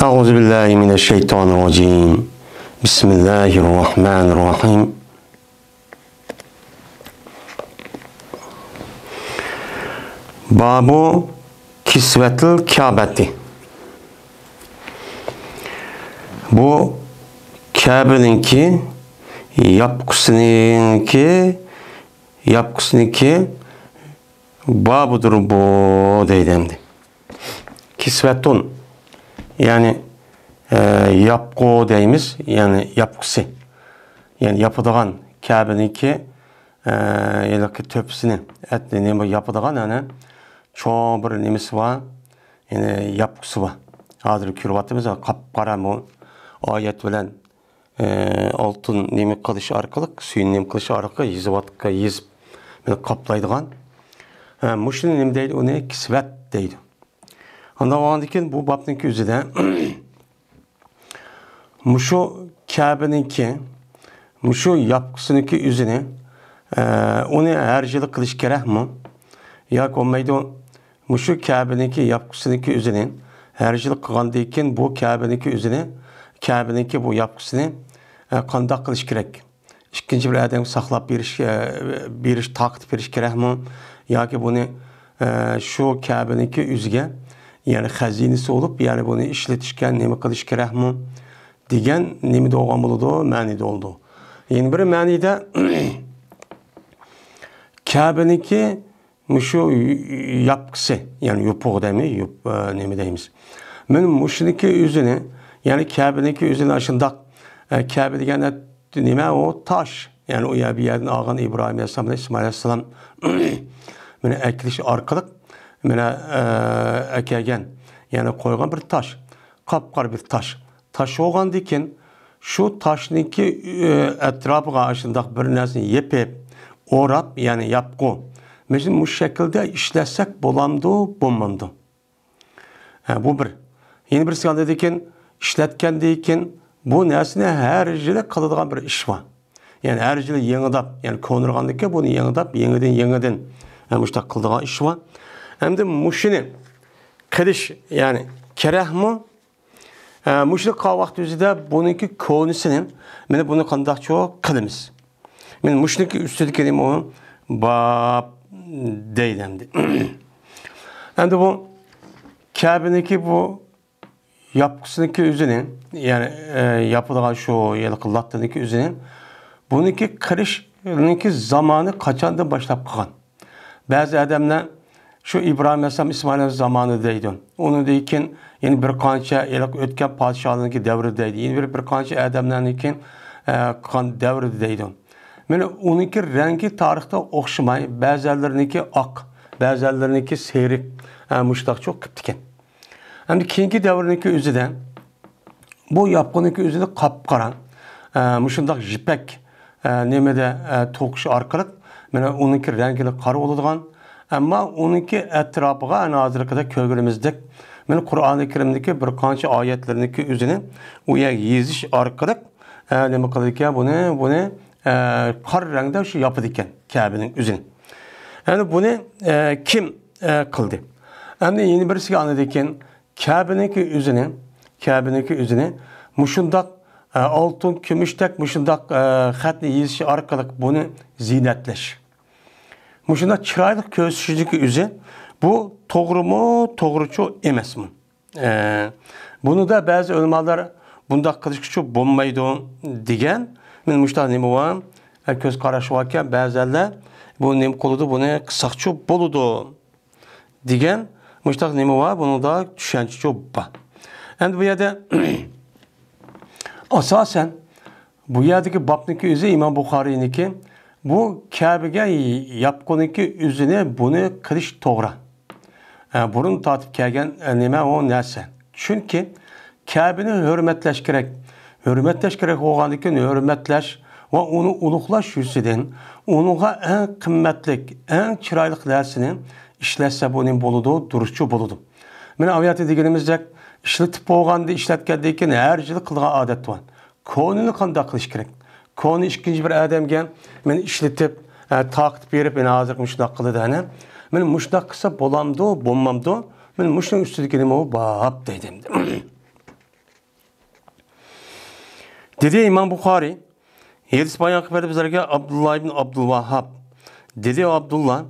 أعوذ بالله من الشيطان الرجيم بسم Babu Kisvetül Kabe'ti. Bu Kabe'ninki yapkısınınki yapkısınınki babudur bu deydemdi. Kisvetun yani e, yapko deyimiz yani yapkısı. Yani yapıdığan Kabe'ninki e, töpsini, etini yapıdığan yani çoğu bir nemesi var. Yani yapkısı var. Hazır kürvatımız var. Kapkara bu ayet bilen e, altın nemi kılış arkalık, suyun nemi kılış arkalık, yüzü vatka yüz kaplaydıgan. E, Muşun nemi değil, o ne? Kisvet deydi. Navandik'in bu baptınki üzüde muşu ki, muşu yapkısınınki üzünü e, onu her kılış kılıç mi? Ya konmaydı muşu Kabe'ninki yapkısınınki üzünü her yıl kıgandıyken bu Kabe'ninki üzünü Kabe'ninki bu yapkısını e, kandak kılış kerek. İkinci bir adam saklap bir iş, e, bir iş takip bir iş kereh mi? Ya ki bunu e, şu Kabe'ninki üzge yani xəzinəsi olub, yani bunu işlətişkə nəmə qilishkə rəhmi degan nimada olgan bo'ladi ma'nida oldi yana bir ma'nida kabiniki shu yopqisi ya'ni yupuq deymi yup, e, nima deymiz men mushniki o'zini ya'ni kabiniki o'zini shundoq e, kabi degani nima o taş ya'ni o u bir yerdan ağan İbrahim alayhissalom ismoil alayhissalom buni akilish orqali Мені э, әкеген яғни қойған бір таш қапқар бір таш таш оған екен шу ташныкі э, әтрапыға ашындақ бір нәрсені епеп орап яғни япқу біздің мұш шәкілде ішләсәк боламды болмамды ә, бұл бір енді бірісі қандай екен ішләткенде екен бұл нәрсені әр жылы қылыдыған бір іш бар яғни әр жылы еңідап яғни көңірғандыкі бұны еңідап еңіден еңіден ә, мұштақ қылдыған іш бар hem de muşini qilish ya'ni kavak kerakmi ee, mushrik qilgan vaqt o'zida buniki ko'nisini mana buni qandaqcho qilamiz men mushrik ustidagi bab Hem de bu kabiniki bu yapısındaki o'zini ya'ni e, da shu yilqillatniki o'zini buniki qilishniki zamanı kaçandı boshlab qilgan Bazı adamlar şu İbrahim Aleyhisselam İsmail Aleyhisselam zamanıdaydı. Onun deyken yeni bir kança elak ötken padişahlığındaki devrideydi. Yeni bir bir kança adamlarındaki e, kan devrideydi. Mene onunki rengi tarihte okşamay, bazılarınınki ak, bazılarınınki seyrek, e, muştak çok kıptiken. Hem de kinki devrininki üzüden, bu yapkınınki üzüde kapkaran, e, Muştak jipek, e, nemede e, tokuşu arkalık, mene onunki rengili karı oludgan, ama onunki etrafıga en hazırlıkta kögülümüzdük. Men Kur'an-ı Kerim'deki bir kançı ayetlerindeki üzerine uya yiziş arkalık e, ne bakıldık ya bunu bunu e, kar rengde şu yapı diken Kabe'nin üzerine. Yani bunu e, kim e, kıldı? Hem de yeni birisi anladıkken Kabe'ninki üzerine Kabe'ninki üzerine muşundak e, altın, gümüştek muşundak e, hatni yezişi arkalık bunu zinetleş. Uşunda çıraylı köşücük üzü bu doğru mu, doğruçu emes mi? Ee, bunu da bazı ölmalar bunda kılıççı bombaydı digen. Men muşta nima var? Her köz karaşı varken bazılar bu nim koludu bunu kısakçı boludu digen. Muşta nima var? Bunu da düşen düşençi çobba. Endi bu yerde asasen bu yerdeki babniki üzü İmam Bukhari'ninki bu kabiga yopqiniki uzini buni qilish to'g'ri e, burun tortib kelgan nima e, u narsa chunki kabini hurmatlash kerak hurmatlash kerak bo'lgandan keyin hurmatlash va uni ulug'lash yuzidan unga eng qimmatlik eng chiroyli narsani ishlatsa bu bo'ladi durustchi bo'ladi mana aviyati deganimizdek ishlatib bo'lganda ishlatgandan keyin har yili qilgan odat bor konini qanday qilish kerak Konu ikinci bir adamgen men işletip e, taqt berip men hazır muşdaq qıldı dana. Men muşdaq qısa bolamdı, bolmamdı. Men muşdaq üstüdəki demə o bab dedim. Dedi İmam Bukhari, Yeliz bayan xəbəri bizlərə Abdullah ibn Abdülvahhab. Dedi Abdullah,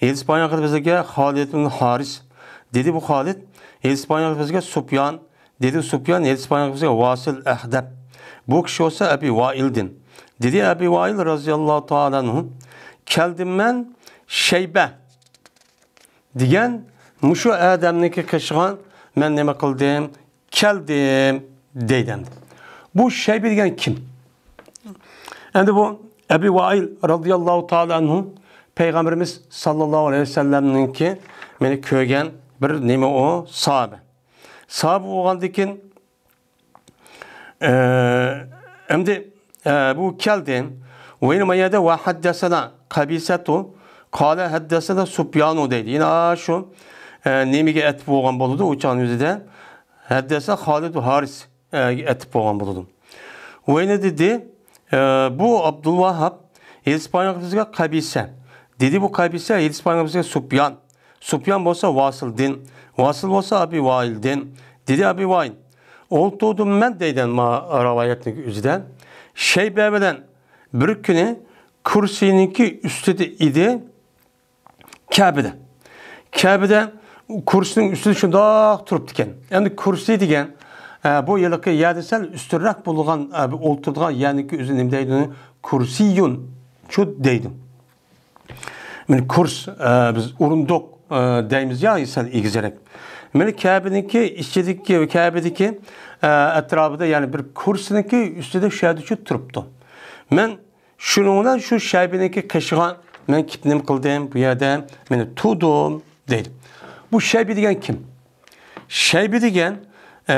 Yeliz bayan xəbəri bizlərə Halid ibn Haris. Dedi bu Halid, Yeliz bayan xəbəri bizlərə Sufyan. Dedi Sufyan, Yeliz bayan xəbəri bizlərə Vasil Əhdəb. Bu kişi olsa Əbi Vaildin. Dedi Ebi Vail radıyallahu teala ben şeybe diyen muşu Adem'deki kaşıgan ben ne kıldım? Keldim deyden. Bu şeybe diyen kim? Endi bu Ebi Vail radıyallahu teala Peygamberimiz sallallahu aleyhi ve sellem'nin ki meni köygen bir neme o sahabe. Sahabe olgandikin eee hem de ee, bu kelden ve ilmeyede ve haddesena kabisetu kale haddesena subyanu dedi. Yine şu e, nemige et boğan boludu uçan yüzüde. Haddese Halidu Haris e, et boğan boludu. Ve ne dedi? E, bu Abdülvahhab İspanyolca kabise. Dedi bu kabise İspanyolca subyan. Subyan olsa vasıl din. Vasıl olsa abi vail din. Dedi abi vail. Oltuğdum men deyden ma ravayetin üzüden. Şeybebe'den Brükkün'ü Kursi'ninki üstüde idi Kabe'de. Kabe'de kursunun üstü şu dağ turup diken. Yani kursi diken e, bu yılıkı yadisel üstürrak bulgan e, olturduğun yani ki üzü nem deydiğini kursiyun şu deydim. Yani kurs e, biz urunduk deyimiz ya sen ilgizerek. Meni Kabe'ninki içideki, Kabe'deki e, etrafında yani bir kursununki üstüde şahidçi turuptu. Men şununla şu şahibiniki kışığa men kipnim kıldım bu yerde meni tudum dedim. Bu şaybi degen kim? Şaybi degen e,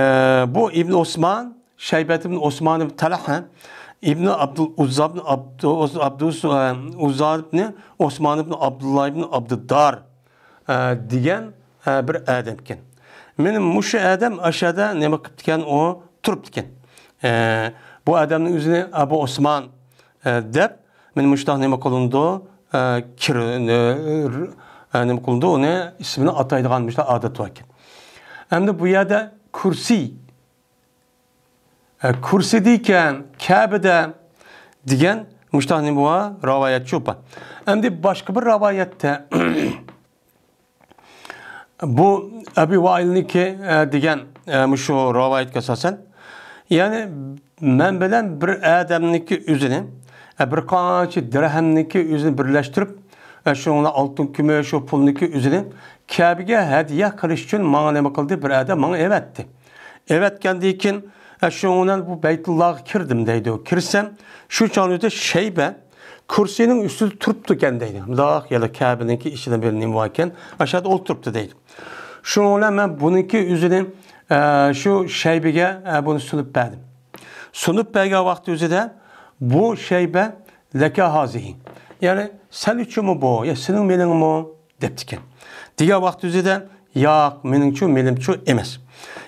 bu İbn Osman, Şaybet İbn Osman İbn Talha, İbn Abdul Uzza İbn Abdus Abdus Uzza İbn Osman İbn Abdullah İbn Abdüddar e, degen bir adam ekan meni mushu adam ashada nima qilib ekan u turibdi ekan ee, bu odamning o'zini abu usmon deb men ne e, nima qilindi kir nima qilindi uni ismini adet mushundoq odat bor ekan endi kursi, yerda kursiy kursidiykan kabida degan mushundoq nima bor rivoyat shu endi başka bir rivoyatda bu abi voilniki e, degan e, shu rivoyatga asosan ya'ni man bilan bir odamniki o'zini e, bir qancha dirhamniki o'zini birlashtirib e, shuni oltin kumush shu pulniki o'zini kabiga hadya qilish uchun manga nima qildi bir odam manga evatdi evatgandan keyin e, shundan bu baytullohga kirdim deydi u kirsam shu chog'imizda shayba üstü turptu turibdi ekan ya da yana ki ichida bir nimvayken aşağıda ekan turptu shu e, Şu o'tiribdi ben bununki üzerine e, buniki şeybige shu bunu sunup sunib berdim sunib vakti vaqt o'zida bu şeybe leke hozihi ya'ni sen mü bu senin benim meningmi debdi Diğer vakti vaqt o'zida yo'q mening benim menimchu emas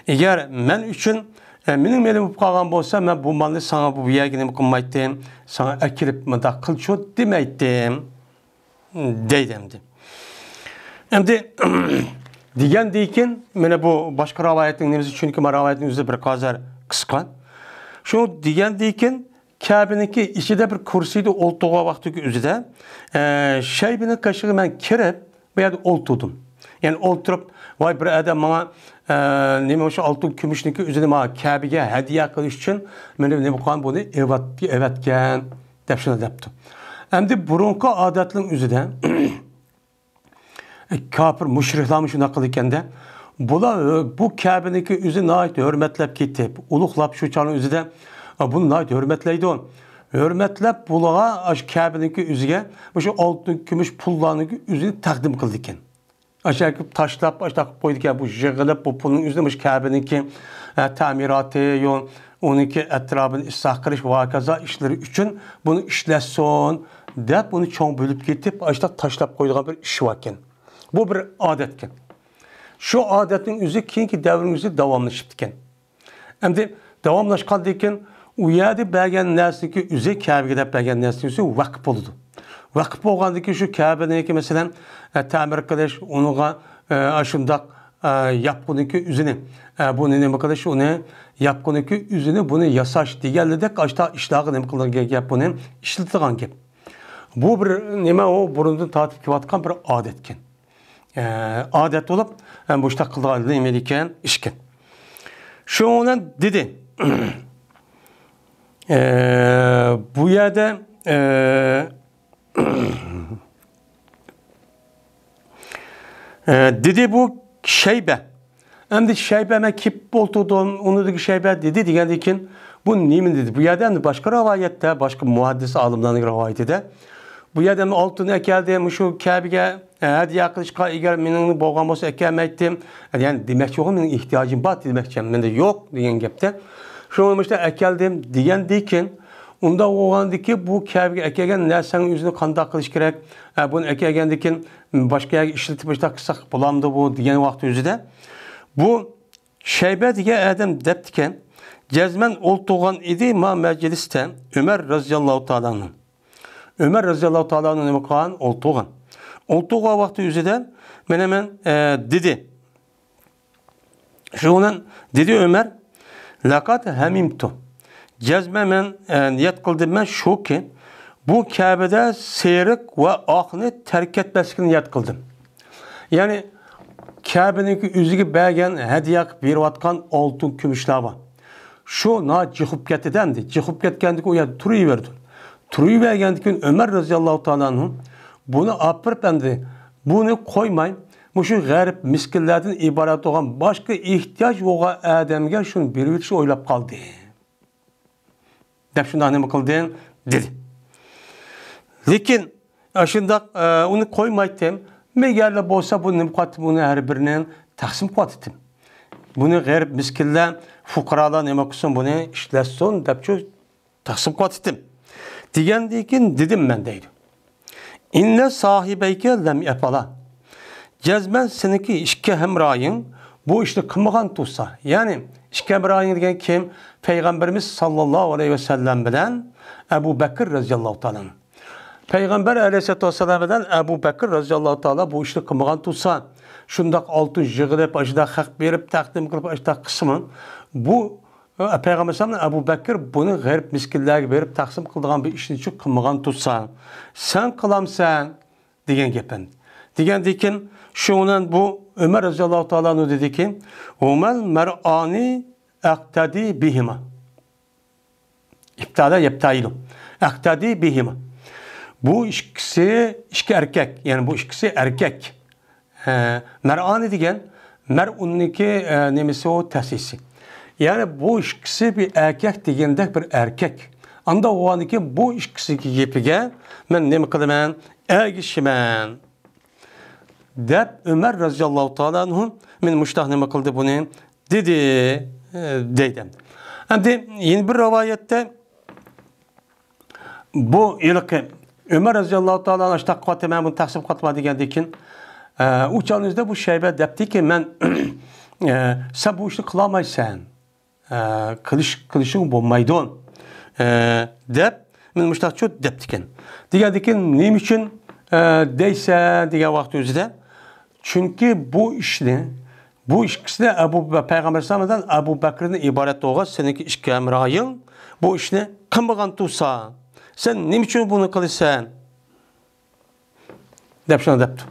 agar ben uchun менің мелім болып қалған болса мен бұл малны саңа бұл иәгінім қылмайтын саңа әкеліп мында қылшы демейтін дейді әмді әмді деген дейкен міне бұл башқа раваяттың немесе чүнки раваяттың өзі бір қазір қысқа шу деген дейкен Kabe'ninki içinde bir kursiydi oltuğa vakti üzüde. E, şeybinin kaşığı ben kirip bu yerde oltudum. Yəni olturub vay bir adam mənə e, nəmə şu altın gümüşniki üzünü mənə e, Kəbəyə hədiyyə qilish üçün mənə nə qoyan bunu evet evətgən deyə şunu deyibdi. Əmdi burunqu adətin üzüdə kafir müşriklər şuna qılıkəndə bula bu Kəbəniki üzü nəhayət hörmətləb ketib, uluqlab şu çanın üzüdə bunu nəhayət hörmətləydi onu. Hörmətləb bulağa Kəbəniki üzüyə bu şu altın, gümüş pullarının üzünü təqdim qıldı ikən. Əgər ki, taşlab, aşdaq qoydu ki, bu yığılıb bu pulun üzülmüş Kəbənin ki, e, təmiratı, yol, onun ki, ətrafını islah qırış və qaza işləri üçün bunu işləsin, deyib bunu çox bölüb getib, aşdaq taşlab qoyduğu bir iş var ikən. Bu bir adətdir. Şu adətin üzü keyinki dövrümüzdə davamlaşıb ikən. Əmdi davamlaşqan deyikən, u yerdə bəgən nəsəki üzü Kəbəyə bəgən nəsəki üzü vəqf oldu. Vəqf olğandı ki, şu Kəbənin ki, məsələn, Hatta bir arkadaş onunla aşındak yapkınıki üzünü. Bunu ne arkadaş onu yapkınıki üzerine bunu yasaş diğerle de kaçta iştahı ne kılır yap bunu işletilgan gep. Bu bir neme o burundan tatip kivatkan bir adetken. adet olup e, bu işte kıldığı nemeliken işken. Şu ona dedi. E, bu yerde e, Ee, dedi bu şeybe. Endi şeybeme kip boltudum, onu dedi şeybe dedi diyen ki, bu nimin dedi. Bu yerden başka rivayette, başka muhaddis alımdan rivayetide. Bu yerden altın ekeldim, şu Kabe'ye hediye kılışka eğer menin boğaması ekelmektim. Yani demek yok, benim ihtiyacım var demek için. Ben de yok diyen gepte. Şu işte ekeldim diyen ki. Унда оғандыки бу кәбі әкеген нәрсәнің өзіні қанда қылыш керек, ә, бұны әкегендікін башқа ішілтіп ішті қысақ боламды бұ деген вақыт өзі де. bu шәйбә деген әдім дәптікен, Cezmen ol idi ma mecliste Ömer radıyallahu taala'nın. Ömer radıyallahu taala'nın mukan ol tuğan. Ol vakti yüzüde men hemen e, dedi. Şunun dedi Ömer lakat hemimtu. Cezme men e, niyet kıldım ben şu ki bu Kabe'de seyrek ve aklını terk etmesini niyet kıldım. Yani Kabe'ninki üzüge belgen hediyak bir vatkan altın gümüşler var. Şu na cihub kettedendi. Cihub ketkendik o ya turuyu verdi. Turuyu vergendik Ömer radıyallahu teala bunu apırıp endi. Bunu koymayın. Bu şu garip miskinlerden ibaret olan başka ihtiyaç olan adamga şunu bir üç oylap kaldı. Dep şunda annem kıldın dedi. Lekin aşında e, onu koymaydım. Meğerle bolsa bu nimkat bunu her birinin taksim kuatıtım. Bunu gayr miskille fukaralar nima kusun bunu işlesin dep şu taksim kuatıtım. Diyen dikin dedim ben deydi. İnne sahibeyke lem yapala. Cezmen seninki işke hemrayın bu işte kımıgan tutsa. Yani ishkamroin degan kim payg'ambarimiz sollallohu alayhi vasallam bilan abu bakr roziyallohu ta'ala. payg'ambar alayhisalotu vassalam bilan abu bakr roziyallohu ta'ala bu ishni qilmagan tursa shundoq oltin yig'ilib ashunda haq berib taqdim qilib ashunda qismi bu e, payg'ambar alayhisalom abu bakr buni g'arib miskinlarga berib taqsim qildigan bir ishni shu qilmagan tursa sen qilamsan degan gapim degandan keyin shu bu Ömer radıyallahu ta'ala dedi ki Umel mer'ani ektedi bihima. İptala yeptailu. Ektedi bihima. Bu ikisi iki erkek. Yani bu ikisi erkek. E, mer'ani degen mer'unniki e, nemisi o tesisi. Yani bu ikisi bir erkek degende bir erkek. Anda o ki bu ikisi gibi ben ne mi kılımen? Ergişimen. deb Ömer roziyallohu taolo anhu men mushtah nima qildi buni dedi ee, deydi. Endi yeni bir rivayette bu ilqi Ömer roziyallohu taolo ashta qotdi men buni taqsim qotma degandekin uchanizda e, bu shayba debdiki men sen bu ishni qilolmaysan qilish e, qilishing bo'lmaydi e, deb men mushtaq shu debdikan degandekin nima uchun deysan degan vaqt o'zida çünkü bu işni bu ikisini Ebu Peygamber Sallam'dan Ebu Bekir'in ibaret oğa seninki işki emrayın bu işini kımıgan tutsa sen ne için bunu kılırsan dep şuna depti.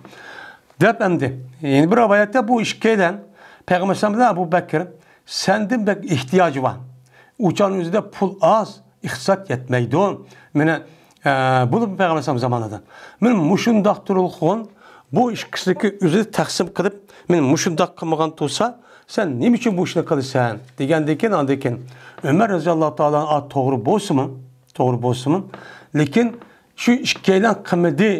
Dep endi. Yeni bir rivayette bu işkeyden Peygamber Sallam'dan Ebu Bekir sendin bek ihtiyacı var. Uçanın yüzünde pul az, ihtisat yetmeydi. Mene e, da Peygamber Sallam zamanından. Mene muşundaq durulğun, bu iş ishki o'zi taqsim qilib men mushundoq qilmagan tursa sen nima uchun bu ishni qilsan degandan keyin andan keyin umar roziyallohu taolo to'g'ri bo'lsinmi to'g'ri bo'lsinmi lekin şu ikkaylan qilmadi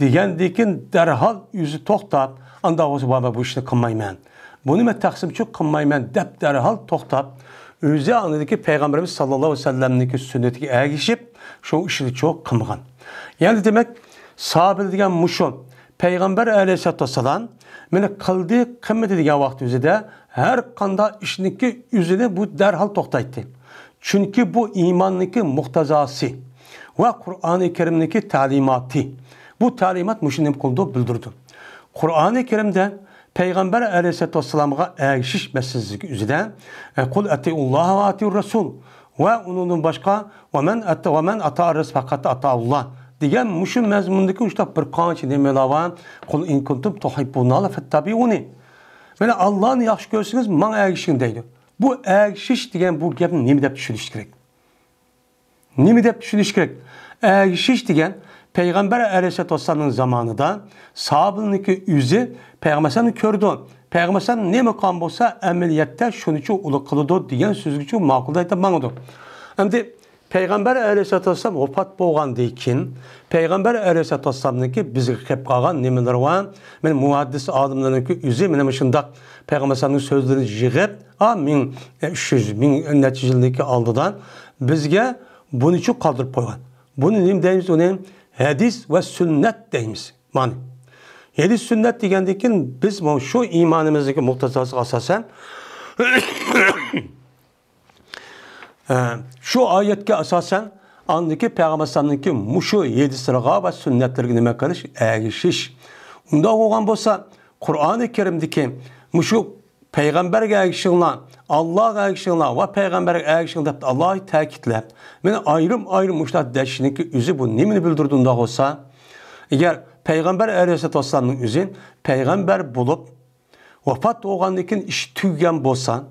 degandan keyin derhal yüzü toktap, anda o'zi boba bu bunu ishni qilmayman buni men taqsimchi qilmayman deb darhol to'xtab o'zi anidagi payg'ambarimiz sallallohu alayhi vasallamniki sunnatiga ergishib shu ishni çok qilmagan ya'ni demek sabil degan muşun Peygamber aleyhissalatü vesselam böyle kıldığı kıymet degan vaqti üzerinde her kanda işiniki üzerine bu derhal toktaydı. Çünkü bu imanliki muhtazası ve Kur'an-ı Kerim'deki talimatı. Bu talimat müşinim kuldu bildirdi. Kur'an-ı Kerim'de Peygamber aleyhissalatü vesselam'a erişiş mesajı üzerinde e, Kul eti'ullaha ve eti'ur rasul ve onun başka ve men ata ve men ata fakat ata Allah دیگر مشون مزمون دیگه اشتا برقانچ دمیلاوان قل این کنتم تحبون الله فتبیونی Böyle Allah'ını yaxşı görsünüz, bana ergişin deydi. Bu ergişiş degen bu gapni nima deb tushunish kerak? Nima deb tushunish kerak? Ergişiş degen Peygamber Aleyhisselatü Vesselam'ın zamanında sahabınınki yüzü Peygamber'sini gördü. Peygamber ne makam olsa emeliyatta şunu için ulu kılıdı diyen sözü için makulda ayta bana Hem de Peygamber Peyğəmbər əleyhissalam vəfat bolğandan kin Peyğəmbər əleyhissalamın ki bizə hep qalğan nimələr var. Ben mühəddis alimlərin ki üzü mənə şındaq Peyğəmbərin sözlərini yığıb, a 1300 1000 nəticəlikki aldıdan Bizge bunu çok qaldırıb qoyğan. Bunu nim deyimiz onu hədis və sünnət deyimiz. Mani. Yedi sünnet degendikin biz şu imanımızdaki muhtezası asasen Şu ayetke asasen andaki Peygambersanınki muşu yedi sırğa ve sünnetlerine nime kılış erişiş. Unda olgan bosa Kur'an-ı Kerim'deki muşu Peygamber erişiğine, Allah erişiğine ve Peygamber erişiğine deyip Allah'ı təkidləb. Meni ayrım ayrım muşlar dəşininki üzü bu nemini bildirdiğinde olsa, eğer Peygamber Aleyhisselatü Vesselam'ın üzü Peygamber bulup vefat olgandakin iş tüygen bosa.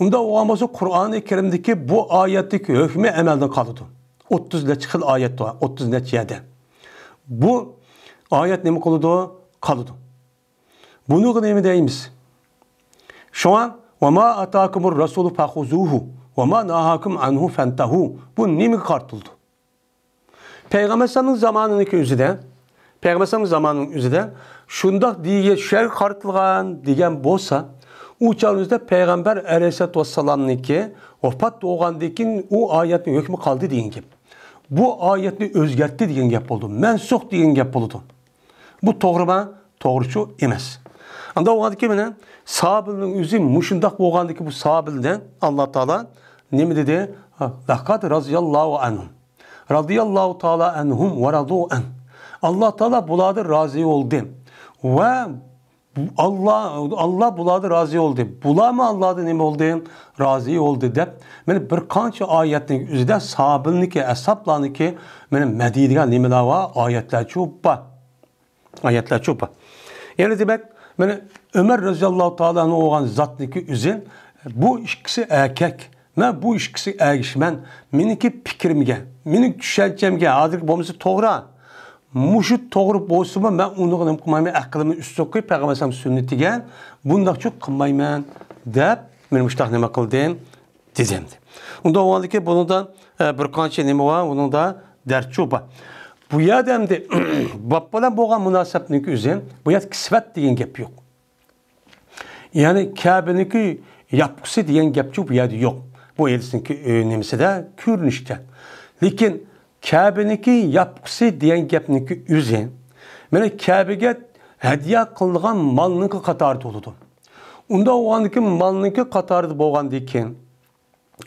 Unda amazı Kur'an-ı Kerim'deki bu ayetlik hükmü emelde kalıdı. 30 neçik yıl ayet var. 30 neçik yedi. Bu ayet ne mi kalıdı? Kalıdı. Bunu ne mi deyimiz? Şu an وَمَا أَتَاكُمُ الرَّسُولُ فَخُزُوهُ وَمَا نَاهَاكُمْ عَنْهُ فَانْتَهُ Bu ne mi kartıldı? Peygamber sallallahu zamanındaki üzüde Peygamber sallallahu zamanının üzüde şundak diye şer kartılgan diyen bolsa u çağımızda Peygamber Aleyhisselatü ki vefat doğğandakin u ayetin hükmü kaldı deyin gap. Bu ayetni özgertti deyin gap oldu. Mensuh deyin gap oldu. Bu doğruma doğruçu emas. Anda ki mene sahabenin üzü muşundak ki bu sahabilden Allah Teala ne dedi? Lakat raziyallahu anhum. Radiyallahu Teala anhum ve radu an. Allah Teala buladı razı oldu. Ve Allah Allah buladı razı oldu. Bulama Allah'dan nima oldu? Razı oldu deb. Meni bir qancha oyatning o'zida sabirniki, asablaniki meni madiydigan nimalar va oyatlar cho'ppa. Oyatlar cho'ppa. Ya'ni demak, meni Ömer roziyallohu ta'ala'ni o'g'an zotniki üzün. bu ikkisi erkek, Men bu ikkisi ergishman. Meniki fikrimga, minik tushanchamga, hozirgi bo'lmasa to'g'ri. Muşut doğru bolsunma ben onu qılım üstü aqlımı üstə sünneti peyğəmbərsəm sünnətigə çok qılmayman deyə men müştaq nə qıldım dedim. Onda o ki bunu da e, bir qança nə var, bunun da dərçi var. Bu yadəmdə bab bilan bo'lgan munosabatning o'zi bu ya kisvat degan gap yok. Ya'ni Ka'baniki yapqusi degan gap bu yerda yok. Bu yersinki e, nimasida ko'rinishda. Lekin Kəbiniki yapqısı deyən gəpniki üzü. Mənə Kəbigə hədiyyə qılınğan malniki qatarı oludu. Unda oğandiki malniki qatarı bolğandikin,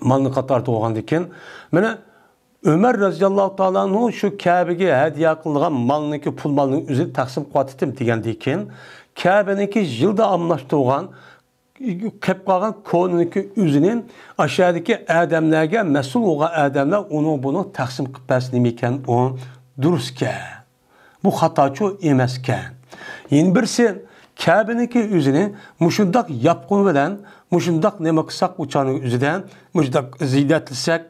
malni qatarı olğandikin, Mene Ömer radıyallahu ta'ala'nın şu Kəbigə hədiyyə qılınğan malniki pul malniki üzü təqsim qıvat etim deyəndikin, Kəbiniki yılda amlaşdırğan kepqalan konuniki üzünün aşağıdaki ədəmlərə məsul olan adamlar onu bunu təqsim qıpəsinim ikən o durskə. Bu xataçı eməskən. Yeni birisi Kəbiniki üzünü muşundaq yapqın verən, muşundaq nəmə qısaq uçanın üzüdən, muşundaq zidətlisək,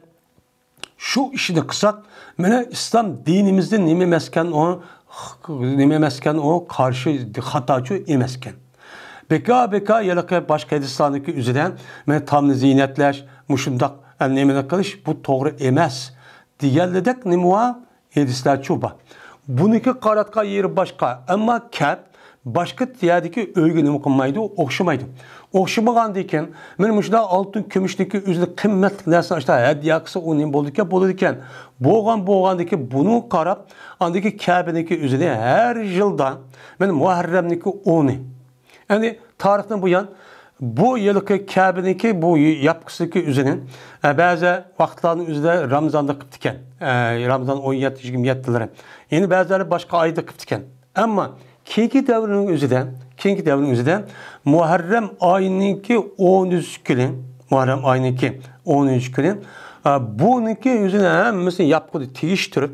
şu işini qısaq, mənə İslam dinimizde nəmə məskən o, nəmə məskən o, qarşı xataçı eməskən. Beka beka yalaka başka hadistaniki üzüden tam tamni ziynetler muşundak emnemine kalış bu doğru emez. Diğerledek nimua hadisler çuba. Buniki qaratka yeri başka. Ama kep başka diyadiki öygü nimi kılmaydı, okşamaydı. Okşamagan deyken, men muşda altın kümüşdeki üzülü kıymetlik nersini açtı. Hediyakısı o nimi boldu ki, boldu deyken. Boğan boğan bunu karab, andaki Kabe'deki üzülü her yıldan, men Muharrem'deki onu. Yani tarihten bu yan bu yılki Kabe'ninki bu yapısındaki üzünün e, bəzi vaxtların üzrə Ramazanda qıb tikən. E, Ramazan 17-27-ləri. Yəni bəziləri başqa ayda qıb tikən. kinki keyinki dövrünün üzrə, keyinki dövrünün üzrə Muharrem ayınınki 13 günü, Muharrem ayınınki 13 günü e, bununki üzünə həmmisini yapqıdı, tiyişdirib,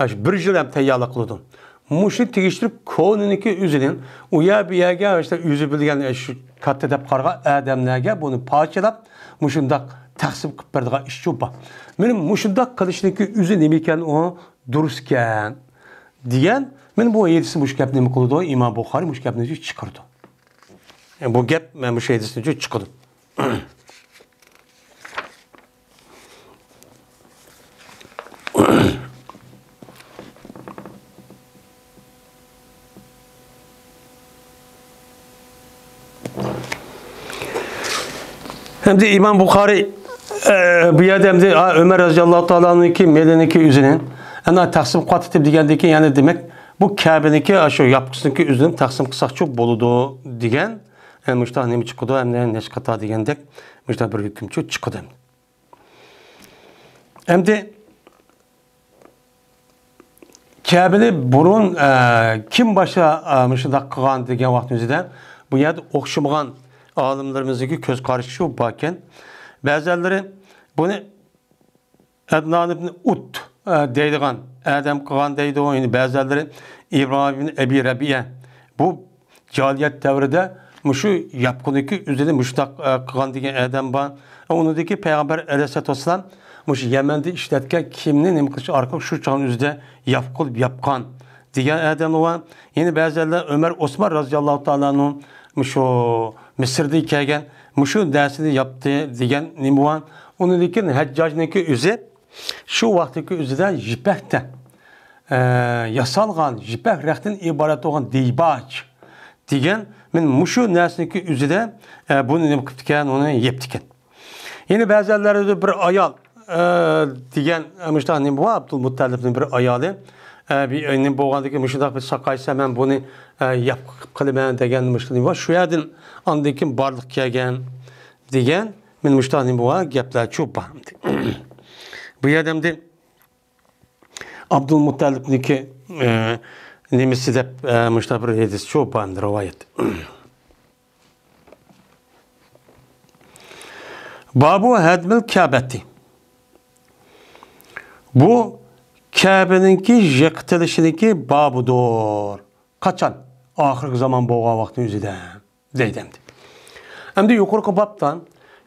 e, bir jil həm təyyarlıq Muşni tegiştirip konuniki üzülün. Uya bir yerge işte yüzü bilgen e, şu katedep karga adamlarga bunu parçalap muşundak taksim kıp berdiğe iş çupa. Benim muşundak kılıçniki üzü nemiken o durusken diyen benim bu ayetisi muş gap nemi kılıdı İmam Bukhari muş gap nemi çıkardı. Yani bu gap ben bu şeydisini çıkardı. Hem de İmam Bukhari e, biyade hem de Ömer radıyallahu ta'ala'nın ki medeniki üzünün ana taksim katitip digendeki yani demek bu Kabe'ninki şu yapkısındaki üzüm taksim kısak çok boludu digen hem müştah nemi çıkıdı hem de neşkata digendek müştah bir hükümçü çıkıdı. Hem de Kabe'ni burun e, kim başa e, müştah kıgan degen vakti bu yerde okşumağan alimlerimizdeki köz karışıklığı bakken bazıları bunu Adnan ibn Ut e, deydiğen, Adem Kıgan deydiğen, yani bazıları İbrahim ibn Ebi Rabiye. Bu cahiliyet devrinde muşu yapkınıki üzerine muştak e, Kıgan diyen Adem var. E, Onundaki Peygamber Aleyhisselatü Vesselam muşu Yemen'de işletken kimini nimkışı arka şu çağın üzerinde yapkıl yapkan diyen Adem olan Yine bazıları Ömer Osman razıyallahu teala'nın muşu Mısır'da ikergen muşu dersini yaptı diyen nimuan onu dikin neki üzü şu vaxtdaki üzüde jipehte e, yasalgan jipek rehtin ibaret olan deybaç diyen men muşu nersinki üzüde e, bunu ne kıptıken onu yeptiken. Yeni bazıları bir ayal e, diyen Müştah Nimuva Abdülmuttalib'in bir ayalı bir önüm boğandaki müşüdak bir sakaysa ben bunu e, yap de degen müşüdak var. Şu yerden andakin barlık kegen degen men müştanim boğa gepler çok bağımdı. Bu yerden de Abdülmuttalip'niki e, nemesi de e, müştak bir hadis çok bağımdı rivayet. Babu hedmil kâbeti. Bu Kəbəninki yıqtılışıniki babudur. Kaçan? Ahirki zaman boğa vaxtın üzüdə. Deydəmdi. Əmdi yuqurqı babdan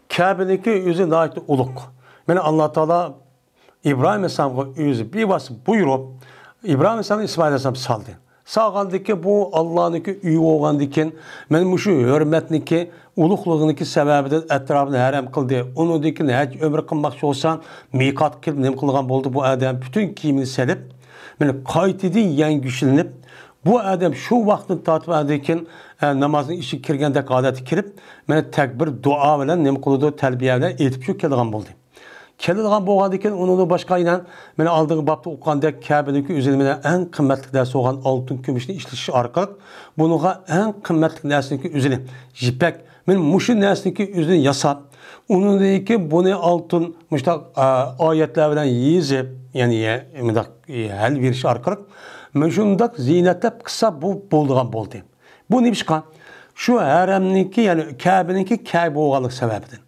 Kəbəninki üzü naitli uluq. Məni Allah-u Teala İbrahim Əsəlam'a yüzü bir basıb buyurup, İbrahim Əsəlam İsmail Əsəlam saldı. ki bu Allah'ınki üyü oğandaki, benim şu hürmetniki ki uluqluğuniki səbəbidən ətrafını hərəm qıldı. Onundakı həcc ömrü qılmaqçı olsan, miqat qılıb nim qılğan boldu bu adam bütün kiyimini səlib, yəni qaytidin yəngüşlənib bu adam şu vaxtın tatib edikin namazın işi kirgəndə qadəti kirib, mənə təkbir, dua ilə nim qılıdı, təlbiyə ilə etib şu kelğan boldu. Kelğan bolğan ekan, onun başqa ilə mənə aldığı babda oqandək Kəbədəki üzərimə ən qiymətli dərsi olan altın, gümüşni işləşi arqalıq, bununğa ən qiymətli nərsəki üzərim, jipək Мен мушу нәрсенеке үзін ясап, уныңдегі бұны алтын мұштақ аятлардан езіп, яғни мұндақ әл беріш арқырық, мен шұндақ зейнеттеп қыса бұл болдыған болды. Бұл не шыққан? Şu әрәмнеке, яғни Кәбінеке Кәбі оғалық сәбәбіден.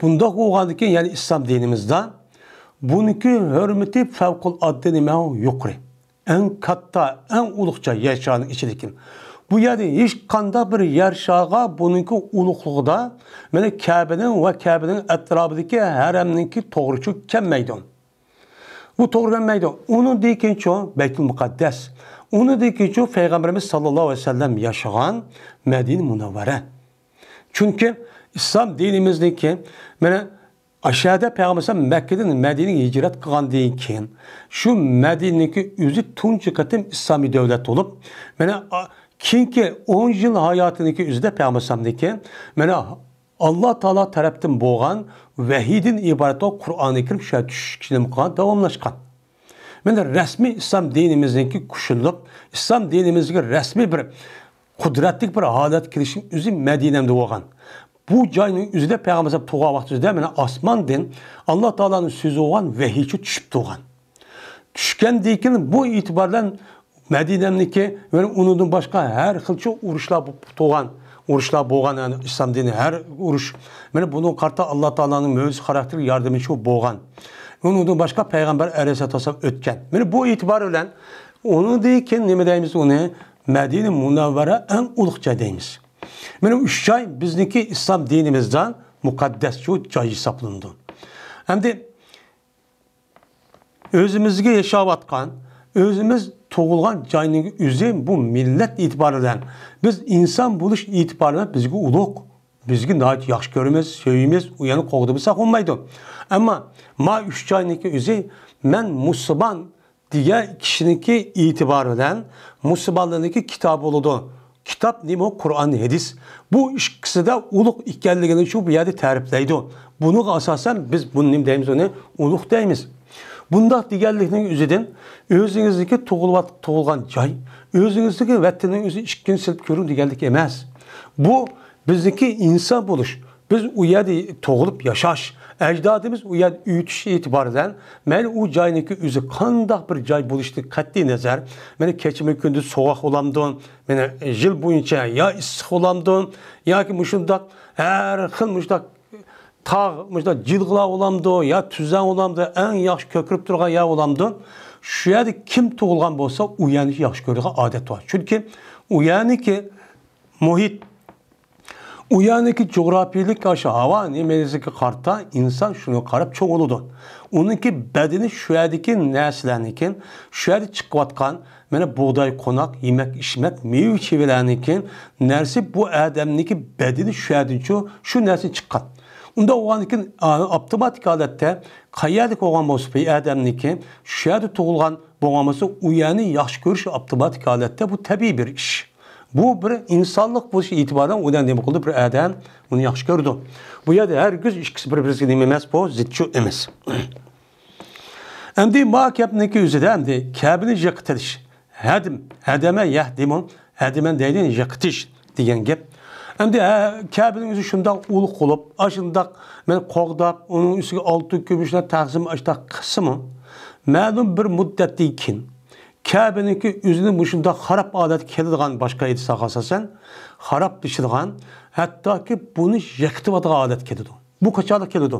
Бұндақ оғандыке, яғни İslam dinimizde buniki hürmeti fevkul addini mehu yukri. En katta, en ulukça yaşayanın içidikim. Bu yani hiç kanda bir yer şağa bununki uluqluğda mana Kəbənin ve Kəbənin ətrafındakı hərəmninki toğruçu meydan? Bu meydan. Onu deyken çoğun Beytül Mukaddes. Onu deyken çoğun Peygamberimiz sallallahu aleyhi ve sellem yaşayan Medine Munavvara. Çünkü İslam dinimizdeki mana aşağıda Peygamberimiz Mekke'den Medine'ye hicret kılan deyken şu Medine'deki yüzü tuncu katım İslami devlet olup mana Çünki 10 yıl hayatıniki üzdə Peyğəmbərsamdakı mənə Allah Taala tərəfdən boğan vəhidin ibareti o Qurani Kərim şə düşkünüm qan davamlaşqan. Mənə resmi İslam dinimizinki kuşulub, İslam dinimizə resmi bir qudratlik bir halət kirişin üzü Mədinəmdə olğan. Bu cayının yüzde Peyğəmbər tuğa vaxt üzüdə mənə asman din Allah Taala'nın sözü olan vəhiyçi düşüb doğan. Düşkəndikinin bu itibardan Мәдинәмнеке мен унудың башка һәр хилче урышлар туган урышлар булган yani İslam dini her uruş. Мен bunun karta Allah Teala'nın mövzu karakteri yardımı şu boğan. Onun başka peygamber aleyhissalatu vesselam ötken. Мен bu itibar ölen onu deyken nime deyimiz onu Medine Munavvara en ulukça deyimiz. Benim üç çay bizdeki İslam dinimizden mukaddes şu çay hesaplandı. Hem de özümüzge yaşavatkan, özümüz toğulğan cayınlığı üzüm bu millet itibariyle. Biz insan buluş itibariyle bizgi uluq, bizgi nahit yaxşı görümüz, söyümüz, uyanı qoğduğumuz saxunmaydı. Ama ma üç cayınlığı üzüm, mən musiban diye kişininki itibariyle musibanlığındaki kitab oludu. Kitap ne o? Kur'an hadis. Bu ikisi de uluk ikkenliğini şu bir yerde tarifleydi. Bunu asasen biz bunu deyimiz onu uluk deyimiz. Bunda diğerlerinin üzedin, özünüzdeki toğulvat toğulgan çay, özünüzdeki vettinin özü işkin silip körün digerlik emez. Bu bizdeki insan buluş. Biz uyadi toğulup yaşaş. Ecdadımız uyad üyütüş itibariyle men u cayniki üzü kandak bir cay buluştu katli nezer. Meni keçme gündüz soğuk olamdın, meni e, jil boyunca ya ıssık olamdın, ya ki muşundak her hıl muşundak tağ mesela jilgla olamdı, ya tüzen olamdı, en yaş kökürüp durgan ya olamdı. Şu yerde kim tuğulgan bolsa uyanışı yaş görüge adet var. Çünkü uyanı ki muhit, uyanı ki coğrafilik aşı hava ki karta insan şunu karıp çok oludu. Onun ki bedeni şu yerdeki neslerinikin, şu yerde çıkıvatkan, Mene buğday konak, yemek, içmek, meyve çivilenikin, nersi bu ki bedeni şu yerdeki şu nersi çıkan. Унда оғаныкын автоматик алатта қаядық оған моспей әдәмнікі шәрі туылған болғамысы уяны яқшы көрші автоматик алатта бұл тәбей бір іш. Bu bir insanlık buluş itibaren ulan demek oldu. Bir adam bunu yaxşı gördü. Bu ya da her gün ikisi birbirine dememez bu zitçu emez. Endi mahkemniki üzerinde endi kabini yakıtılış. Hedim, hedeme yahdimun, hedimen deyin yakıtış diyen gep hem de Kabe'nin yüzü şunda uluq olub, aşında men qoğdab, onun üstüge altı gümüşler taksim aşta kısmı ma'lum bir müddetdin kin. Kabe'ninki yüzünü bu şunda xarab adat keladigan başka edi saqasasan, harap dişidigan, hatta ki bunu yektivadığa adet kelidi. Bu kaçalık kelidi.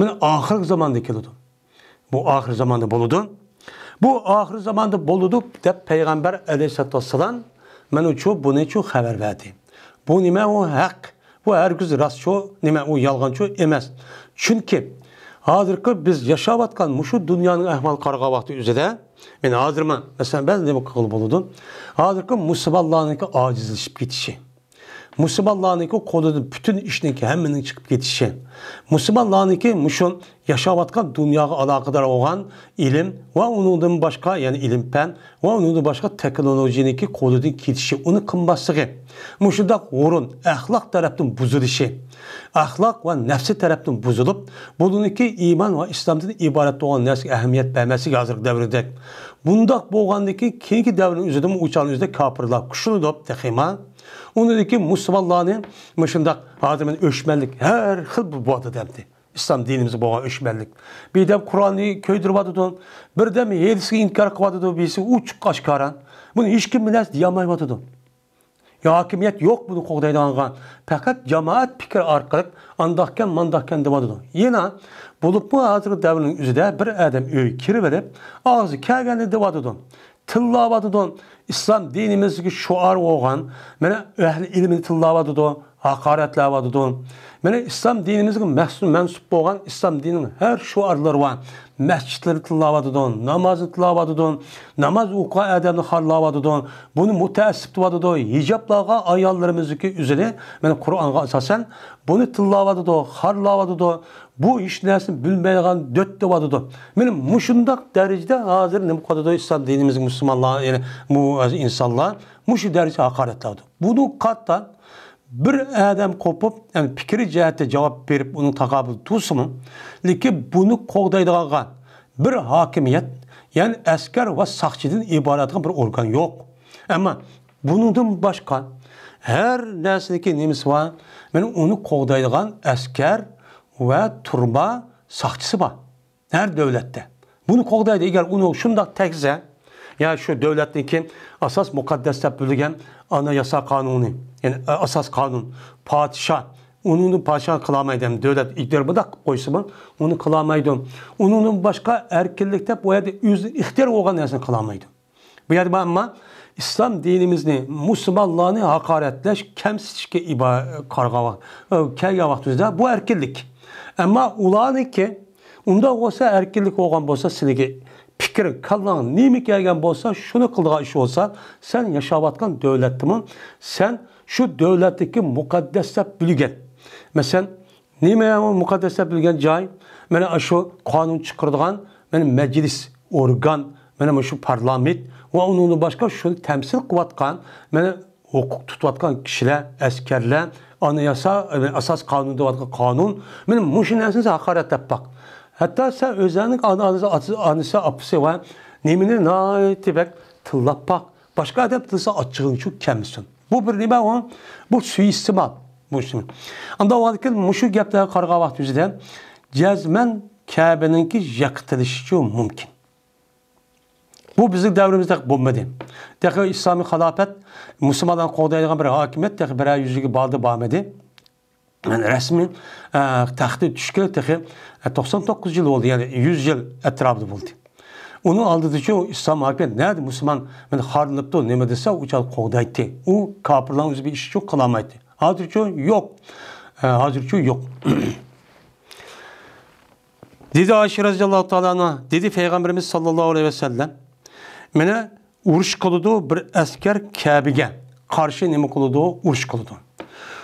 Ben ahir zamanda kelidi. Bu ahir zamanda boludu. Bu ahir zamanda boludu deb Peygamber Aleyhisselatü Vesselam ben uçu bunu uçu haber verdim. Bu nima u haq. Bu hergiz rastçu nima u yalgançu emas. Chunki hozirgi biz dünyanın yashayotgan mushu dunyoning ahvol qarg'a vaqti o'zida men hozirman masalan ba'zi nima qilib bo'ladi hozirgi musibatlarniki ojizlashib ketishi musibatlarniki qo'lidan butun ishniki çıkıp chiqib ketishi musibatlarniki muşun yaşayotgan dunyoga aloqador bo'lgan ilm va unidan başka ya'ni ilim pen, başka kitişi onu va ki, boshqa texnologiyaniki ahlak ketishi uni qilmasligi mushundoq o'rin axloq tarafdan buzilishi axloq va nafsi tarafdan buzilib buniki iymon va islomdan iborat bo'lgan narsaga ahamiyat bermasligi hozirgi davrda bundoq bo'lgandiki keyingi üzerinde o'zida kuşunu da kofirlar onun ki uniki musulmonlarni shundoq hozir o'shmanlik har xil bo'ldi demdi İslam dinimizi boğan Bir de Kuranı o'shmanlik bedam qur'onni ko'ydiryotidin birdam yelisini inkor qilyotidi besi uchiq oshkoran Bunu hech kim bilmez bir narsa deyolmayotidi hokimiyat yo'q buni qo'g'daydigan faqat jamoat fikri orqali andohkan mandohkan Yine bulup mu hozirgi devrinin o'zida bir adam verip odam uyga kirib olib og'zi kelganini deyotidi tillavatidan islom dinimizga shuar bo'lgan mana ahli ilmni tillavatidan haqoratlavatidan Mene İslam dinimizin məhsul mensup olan İslam dininin her şu şuarları var. Məscidleri tıllavadıdın, namazı tıllavadıdın, namaz uka ədəbini xarlavadıdın, bunu mütəəssib tıvadıdın, hicablağa ayarlarımızdaki üzeri, mene Kur'an'a esasen bunu tıllavadıdın, xarlavadıdın, bu iş işlerini bilmeyen dörtte vadıdı. Benim muşundak derecede hazır ne bu kadar İslam dinimizin Müslümanlar yani bu insanlar muşu derece hakaretladı. Bunu kattan bir adam kopup yani fikri cihette cevap verip onu takabül tutsun. Leki bunu kogdaydıgan bir hakimiyet yani asker ve sakçıdan ibaret bir organ yok. Ama bunun başka her nesiliki nemisi var. benim onu kogdaydıgan asker ve turba sakçısı var. Her devlette. Bunu kogdaydı eğer onu şundak tekze yani şu devletin ki asas mukaddeslep bölgen anayasa kanunu. Yani e, asas kanun. Padişah. Onunu padişah kılamaydım. Devlet iktidar bıdak koysun. Onu kılamaydım. Onun başka erkillikte bu yerde ihtiyar olgan nesini kılamaydım. Bu yerde ama İslam dinimizni, Müslümanlığını hakaretleş, kemsizlikle iba karga e, kelga vaxtımızda bu erkillik. Ama ulanı ki, onda olsa erkillik olgan olsa silgi pikir kallan nimik yergen bolsa şunu kıldığa iş olsa sen yaşavatkan devletimin sen şu devletteki mukaddeslep bilgen. Mesela nimeye mukaddeslep bilgen cay mene şu kanun çıkırdığan mene meclis organ mene şu parlament ve onun başka şunu temsil kıvatkan mene hukuk tutvatkan kişiler, askerler, anayasa, e, asas kanun devatkan kanun, benim muşin esinize hakaret bak. 하다 사 özünün anısı anısı apısı var. Nemini naiti bek tıllapak Başka adam tılsa açığın şu kemisin. Bu bir nime o bu suistimal. Bu şimdi. Anda o vakit muşu gepler karga vakti yüzüden cezmen Kabe'ninki yaktılışı mümkün. Bu bizim devrimizde bulmadı. Dekhi İslami halafet, Müslümandan kodayılan bir hakimiyet, dekhi bir yüzüge bağlı bağmadı. Yani resmi e, tahti düşkü tehi 99 yıl oldu yani 100 yıl etrafı buldu. Onu aldı ki İslam hakimiyeti nerede Müslüman yani harlanıptı ne medese uçal kovdaydı. O kapırlan özü bir iş çok kalamaydı. Hazırçı yok. E, hazırçı yok. dedi Ayşe radıyallahu teala dedi Peygamberimiz sallallahu aleyhi ve sellem mene uruş kılıdı bir asker Kabe'ye karşı ne kılıdı uruş kılıdı.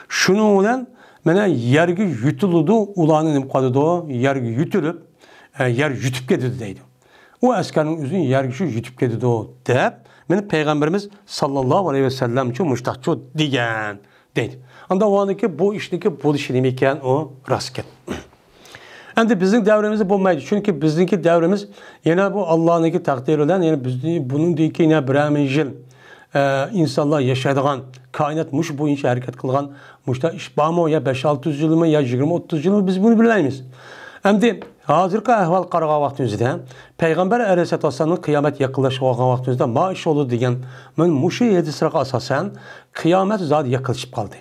Şunu olan Mene yergi yutuludu ulanın kadıdo yergi yutulup e, yer yutup gedidi deydi. O askerin üzün yergi yutup gedidi o deyip meni Peygamberimiz sallallahu aleyhi ve sellem için muştakçı digen deydi. Anda o ki bu işteki bu işin iken o rast geldi. Endi bizning davrimiz bo'lmaydi. Chunki bizningki devremiz yine bu Allohniki taqdiri bilan, yana bizni buningdagi yana bir yil e, insanlar yaşadığan kaynatmış bu inşa hareket kılgan muşta işbamı ya 5-600 yıl mı ya 20-30 yıl mı biz bunu bilmeyiz. Әмді қазіргі әхвал қараған вақтыңызда пайғамбар алейхисалам қиямет yakınlaşып қалған вақтыңызда ма іш олу деген мен мушу едісіға асасан қиямет зат yakınlaşып қалды.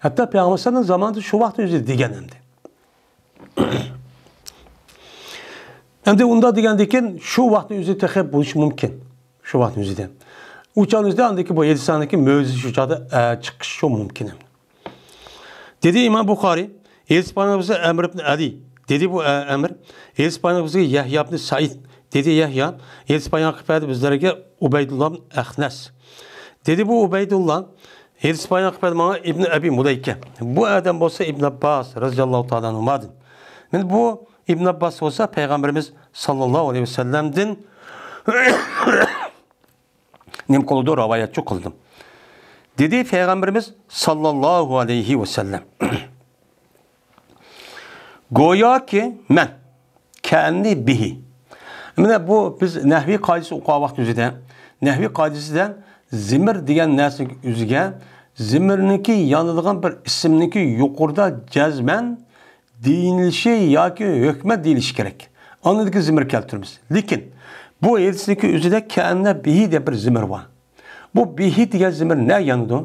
Hatta пайғамбарның zamanında şu vaqt өзі деген әмді. Әмді онда деген декен şu vaqt өзі тәхеп болушы мүмкін. Şu vaqt өзі uçağınızdaki bu yedisandaki mövzü şucadı e, çıkışı mümkün. Dedi İmam Bukhari, Elif Peygamberimize Emr ibn Ali, dedi bu e, Emr, Elif Peygamberimize Yahya ibn Said, dedi Yahya, Elif Peygamber bizlerge Ubeydullah ibn Ahnes. Dedi bu Ubeydullah, Elif Peygamber bana İbn Abi Mulayke. Bu adam olsa İbn Abbas radıyallahu ta'ala numadın. Yani bu İbn Abbas olsa Peygamberimiz sallallahu aleyhi ve sellem'din nem qiluvdi rivoyatchi qildim dedi payg'ambarimiz sollallohu alayhi vasallam go'yoki man kanni bihi mana bu biz nahviy qoidasi o'qigan vaqt o'zida nahviy qoidasidan zimir degan narsa o'ziga zimirniki yanılgan bir isimniki yuqurda cezmen ya ki hükme deyilishi Anladık anadiki zimir keltirmiz lekin bu elçideki üzüde kendine bihi de bir zimir var. Bu bihi diye zimir ne yanıdı?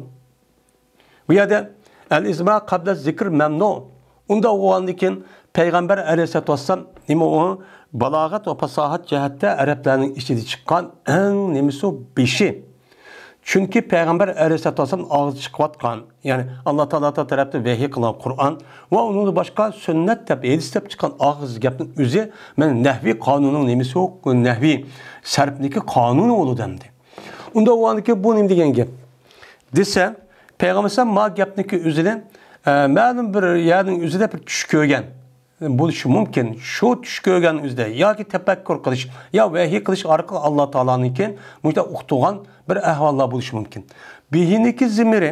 Bu ya da el izma kabla zikir memnu. Unda o andikin Peygamber aleyhisselatü vesselam nima o balagat ve pasahat cehette Arapların işidi çıkan en nimisi beşi. Çünki Peyğəmbər əleyhissalam ağzı çıxıbatqan, yani Allah Teala tarafından vəhiy qılan Quran və onun başqa sünnət təb, hədis təb çıxan ağız gəpin üzü mən nəhvi kanunun nimisi o nəhvi sərpniki qanunu olur demdi. Onda o anki bu nim gengi? gəp. Peygamber Peyğəmbər ma gəpniki üzünə e, məlum bir yerin üzüdə bir tuş görgən. Şu mumkin shu üzde ya ki yoki tafakkur ya yo vahiy qilish Allah alloh taoloniniki muda uqtigan bir ahvollar bo'lishi mumkin behinniki zimiri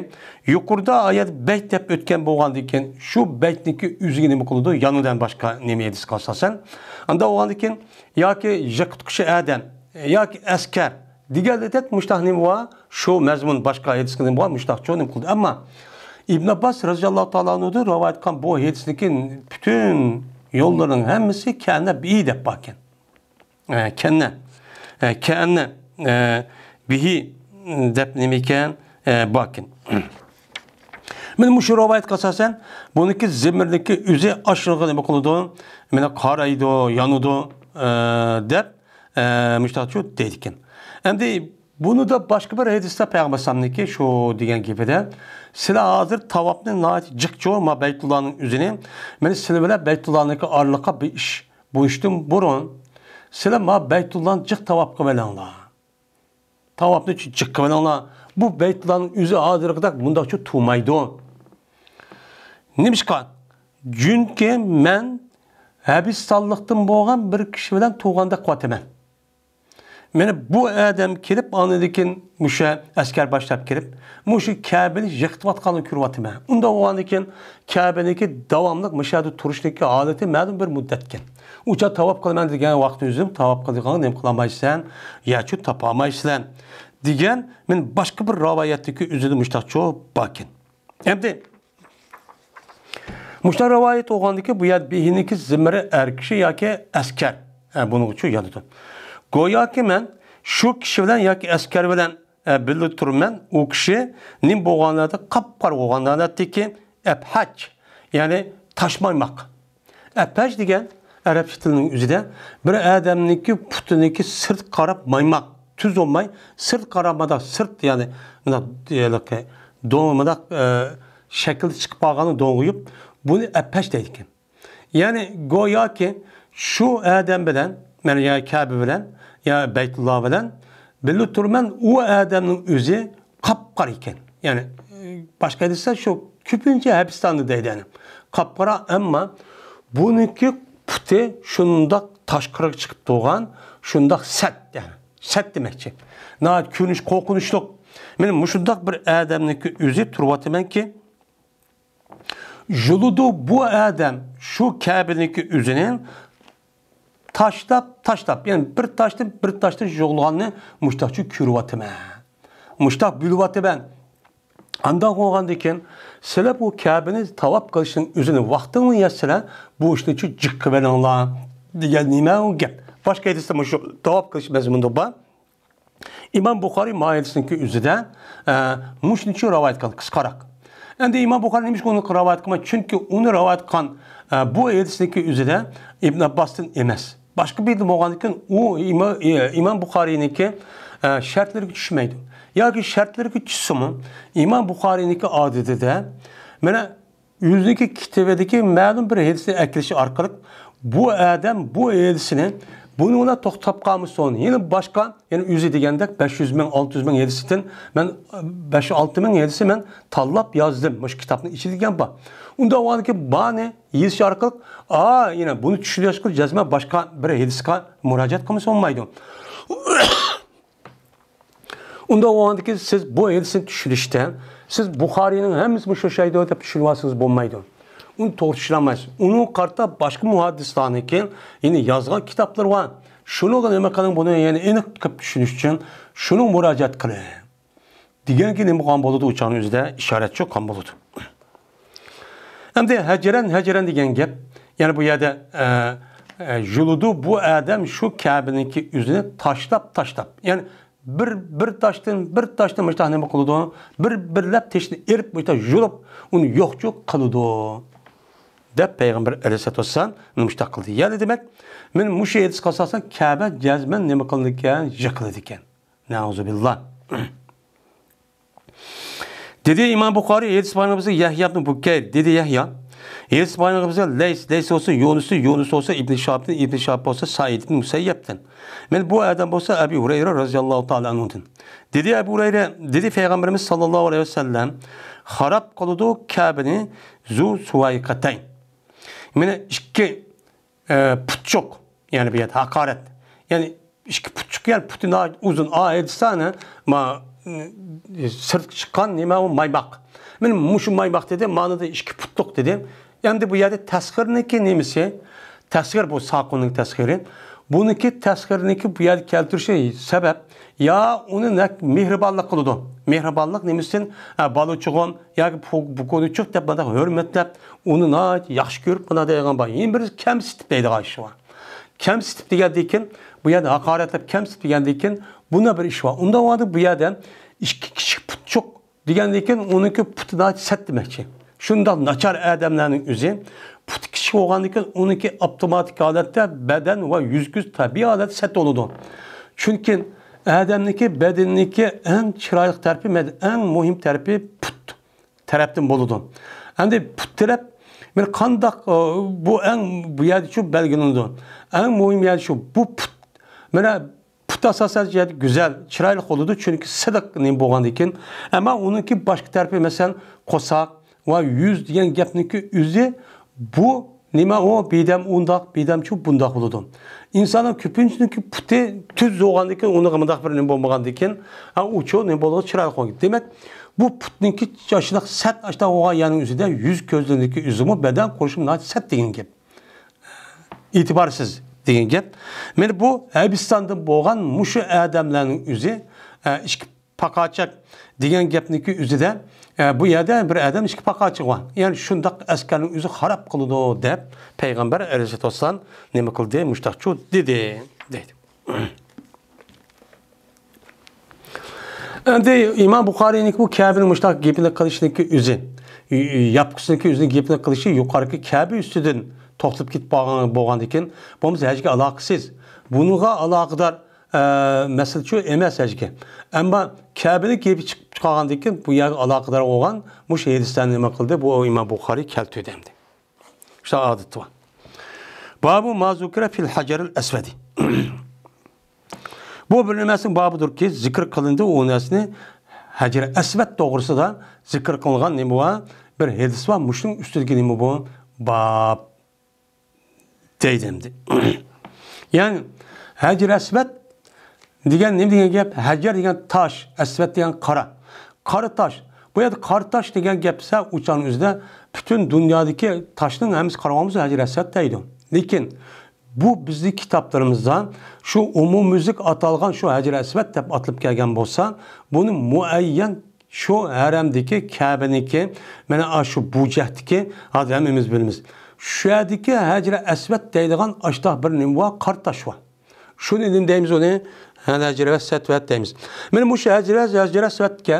yuqorida oyat bayt deb o'tgan bo'lgandan keyin shu baytniki o'ziga nima qiladi yonidan boshqa nima edi asosan anda bo'lgandan keyin yoki yiqitqushi adam yoki askar degan mushtahnima shu mazmun boshqa hadisga bo'lgan mushtaq cho'nim qildi ama İbn Abbas radıyallahu ta'ala da rivayet kan bu hadisdeki bütün yolların hemisi kendine bir de bakın. E, ee, kendine. E, ee, kendine e, bihi e, e, dep e, bakın. Мен мушу ровайт касасан, буники зимирники үзе ашырғы неме қылуды, мені қарайды, януды деп, мүштатчу dedikin. екен. Әмді bunu da başka bir hadiste Peyğəmbər sallallahu şu deyən kimi də silə hazır tavapni nəhayət cıqçı ma Beytullanın üzünü mən silə belə Beytullanınki arlıqa bir iş bu iştim burun silə ma Beytullan cıq tavap qıvəlanlar. Tavapni cıq qıvəlanlar. Bu Beytullanın üzü hazırlıqda bunda şu çox tumaydı. Nimşqan çünki mən həbis sallıqdan boğan bir kişi ilə tuğanda qatıman. Менә бу адам килеп, аны кен муша әскәр башлап килеп, муша Кәбене жыктып атканын күрүп атыма. Унда булган кен Кәбенеки дәвамлык мушада турышлыкка алаты мәлум бер мөддәт кен. Уча тавап кылман дигән вакыт үзем тавап кылган нем кыламайсан, ячу тапамайсан дигән мен башка бер раваяттагы үзене муштак чо бакин. Әмди Мушта раваят булгандагы бу ят бихиники зимри әркиши яки әскәр. Ә буның үчен яныды. go'yoki men shu kishi bilan yoki askar bilan e, birga turibman u kishining bo'lganlarida qop qora bo'lganlardaki abhaj ya'ni tashmaymoq abhaj degan arabcha tilining o'zida bir odamniki putiniki sirt qarab maymak tuz olmay sirt qaramada sirt ya'ni do'ngimada e, shakli chiqib qolgani do'ng'iyib buni appash deydi ya'ni go'yoki ki şu bilan mana yani kabi bilan ya Beytullah'dan belli turmen o adamın özü kapkar iken. Yani başka edilse şu küpünce hepistanı deydenim. Kapkara ama bununki puti şundak taşkırık çıkıp doğan şundak set yani. Set demekçi. Naat kürünüş korkunuşluk. Benim muşundak bir adamınki özü turvatımen ki Juludu bu adam şu Kabe'ninki üzünün taşlab taşlab yani bir taştın, bir taştın taşdan jog'lanni mushtaqchi kuryaptiman mushtaq bo'lyotiman andan qo'ygandan keyin sizlar bu kabini tavob qilishning o'zini vaqtini yasizlar bu ishni uchun jiq qilib olinglar degan nima u gap boshqa hadisda shu tavob qilish mazmunda bor imom buxoriy moilsiniki o'zida e, mushni uchun rivoyat qilgan qisqaroq endi imom buxoriy nima uchun onu rivoyat qilmadi çünkü onu rivoyat kan e, bu ki üzerinde İbn abbosdan emas boshqa bilim bo'lgandan keyin u imom ki şartları tushmaydi yoki shartlarga tushsimi imom buxoriyniki odatida mana o'ziniki kitobidagi ma'lum bir hadisni akilishi orqali bu odam bu hadisini buningla to'xtab qolmish so'ng yana boshqa yana o'zi degandek besh yuz ming olti yuz ming hadisidan man besh olti ming hadisi man tanlab yozdim shu kitobni ichida Unda wanke bane yiz şarkılık a yine bunu düşünüyorsak cezme başka bir hediska müracaat kılmış olmaydı. Unda wanke siz bu hedisin düşünüşten siz Bukhari'nin hem ismi şu şeyde ötep düşünüyorsanız bulmaydı. Onu tortuşlamayız. onu kartta başka muhaddislerindeki yine yazgan kitaplar var. Şunu da demek kadın bunu yani en kıp düşünüş için şunu müracaat kılın. Digen ki ne bu kan boludu uçağın yüzde işaret çok kan boludu. endi hajran hajran degan gap ya'ni bu yerda e, e, juludu bu odam shu kabiniki yuzini tashlab tashlab ya'ni bir bir toshdan bir toshdan mushta nima qiladi bir birlab teshni erib mushta yulib uni yo'qchuq qiladi deb payg'ambar alayhissalatu vassalam mushta qildi ya'ni demak men mushu hadisga asosan kaba jazman nima qildi ekan yiqildi ekan nazubilloh Dedi İmam Bukhari Yedis Peygamberimize Yahya ibn Bukeyr dedi Yahya. Yedis Peygamberimize Leys, Leys olsa Yunus'u, Yunus olsa İbn-i Şahab'den, İbn-i Şahab olsa Said ibn Museyyep'ten. Ben bu adam olsa Ebi Hureyre radıyallahu Taala anh'ın. Dedi Ebu Hureyre, dedi Peygamberimiz sallallahu aleyhi ve sellem harap kılıdı Kabe'ni zu suvaykatayn. Yani iki e, putçuk yani bir hakaret. Yani iki putçuk yani putin uzun ayet sana ma сырт шыққан неме маймақ міне мұшы маймақ деді мынаны ішкі пұттық деді енді бұл жерде тәсқірнікі немесе тәсқір бұл сақұның тәсқірі бұныкі тәсқірнікі бұл жерде келтіруші сәбәп иә оны мехрибанлық қылуды мехрибанлық немесе балучығым яғни бүкөнүчүк деп мындай хөрметтеп оны жақсы көріп мына деген бар ең бірінші кемсітіп дейді ғой кемсітіп дегенде екен бұл жерде ақаретлеп кемсітіп дегенде Buna bir iş var. Onda vardı bu yerden iki kişi put çok degendeyken onunki putu daha set demek ki? Şundan naçar adamların üzü put kişi olgandıkken onunki avtomatik aletler beden ve yüzgüz tabi alet set oludu. Çünkü adamdaki bedendeki en çıraylık terpi, en muhim terpi put terapten buludu. Hem de put terap bir kandak e, bu en bu yerde şu belgelendi. En muhim yer şu bu put. Mene Kütü asasen güzel, çıraylık oludu çünkü sadakını boğan iken. Ama onunki başka tarafa mesela kosak ve yüz diyen gepniki yüzü bu nima o bidem undak, bidem çok bundak oldu. İnsanın küpünçünki puti tüz doğan iken, onu gımdak bir nima boğan iken. Ama uçu nima oludu çıraylık oldu. Demek bu putninki yaşındak set açta oğa yanın yüzüde yüz gözlüğündeki üzümü beden koşumuna set deyin gibi. İtibarsız деген кеп міне бұл әбістандың болған мұшы адамлардың үзі ішкі пақачак деген кепнікі үзіде bu yerde bir adam iki paka çıkan. Yani şundak askerin yüzü harap kıldı de Peygamber Aleyhisselatü Vesselam ne mi kıldı? Müştakçu dedi. dedi. Endi İmam Bukhari'nin bu Kabe'nin müştak gibine kılışındaki yüzü, yapkısındaki yüzünün gibine kılışı yukarıki Kabe üstüdün toplanib ketib qolgan bo'lgandan keyin bo'lmasa hajga aloqasiz bunga aloqador e, masala shu emas hajga ammo kabini kiyib chiqib qolgandan keyin bu yerga aloqador bo'lgan mush hadislarni nima qildi bu imom buxoriy kaltudemdi shu odat var babu mazukira fil hajaril asvadi bu bir nimasining babidir ki zikr qilindi u narsani hajar asvat to'g'risida zikr qilingan nima bor bir hadis bor mushning ustiga nima bu bob deydim. ya'ni hajr asvat degan nima degan gap hajar degan tosh asvat degan qora qora tosh bu yerda qora tosh degan gap esa uchani o'zida butun dunyodagi toshning hammasi qarag'imiz hajr asvat deydi lekin bu bizni kitoblarimizdan shu umumyuzlik atalgan shu hajr asvat deb atilib kelgan bo'lsa buni muayyan shu haramdiki kabiniki mana shu bujahniki hozir hammamiz bilamiz Şüədiki həcrə əsvət deyilən açdaq bir nimva qardaşva. Şun idim deyimiz onu həcrə əsvət və deyimiz. Mən bu həcrə həcrə əsvətkə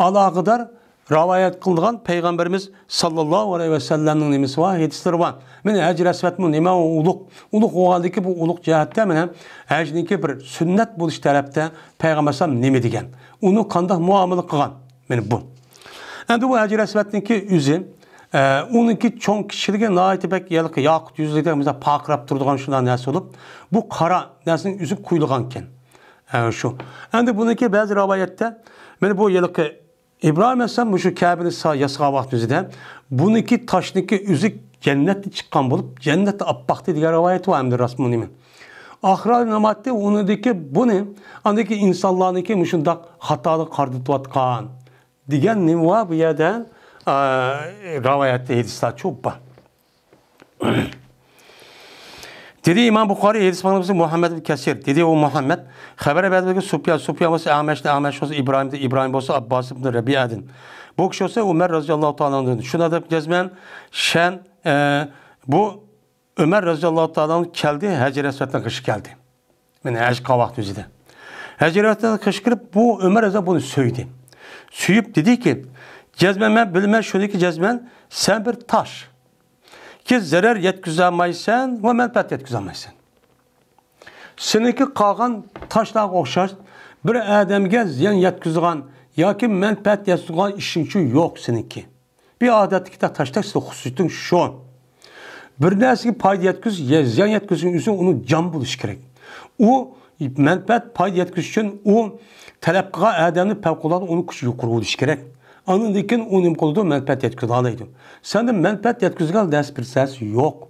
alaqadar rivayet qılınan peyğəmbərimiz sallallahu əleyhi və səlləmin nimisi var, hədisləri var. Mən həcr əsvətmi nimə uluq, uluq oğaldiki bu uluq cəhətdə mənə həcniki bir sünnət buluş tərəfdə peyğəmbər sallam nimə degan. Onu qandaq muamili qılğan. Mən bu. Endi bu həcr əsvətniki üzü Onun уники чоң кишилиги наайты бек ялкы якут жүзүдө мисалы пакрап турган ушундай нерсе болуп бу кара нерсенин үзү куйулган экен şu. Hem de bunun ki bazı rivayette beni bu yılıkı İbrahim Aleyhisselam şu Kabe'nin sağ yasığa vakti üzerinde buniki taşniki üzük cennette çıkan bulup cennette abbakti diğer rivayet var emdir Rasmuni Ahral namatte onudaki bu ne? Andaki insanların ki müşündak hatalı kardıtvatkan. Diğer ne var bu yerde? روایت هدیستات چوبا Dedi İmam Bukhari hadis manası Muhammed Kesir. Dedi o Muhammed haber verdi ki Sufyan Sufyan olsa Ahmet de Ahmet olsa İbrahim de İbrahim olsa Abbas bin Rabi'a'dın. Bu kişi olsa Ömer radıyallahu ta'ala'nın. Şuna da cezmen şen e, bu Ömer radıyallahu ta'ala'nın geldi Hacer Esvet'ten kışı geldi. Yani Hacer Kavak düzide. Hacer Esvet'ten kışkırıp bu Ömer Rıza bunu söyledi. Süyüp dedi ki Cezmemen bilme şöyle ki cezmen sen bir taş. Ki zarar yetküzemaysan ve menfaat yetküzemaysan. Seninki kalkan taşla okşar. Bir adamga ziyan yetküzgan yoki manfaat yetküzgan işin için yok seninki. Bir adetki de taşta size hususiyetin şu. Bir nersiga foyda yetkiz, ziyon yetkizish uchun uni jam bo'lish kerak. U manfaat foyda yetkizish uchun u talab qilgan odamni favqulodda uni kuch yuqurib olish kerak. Анын дикен он им қолды мәнпәт еткізі алайды. Сәнді мәнпәт еткізі ders дәс бір сәс жоқ.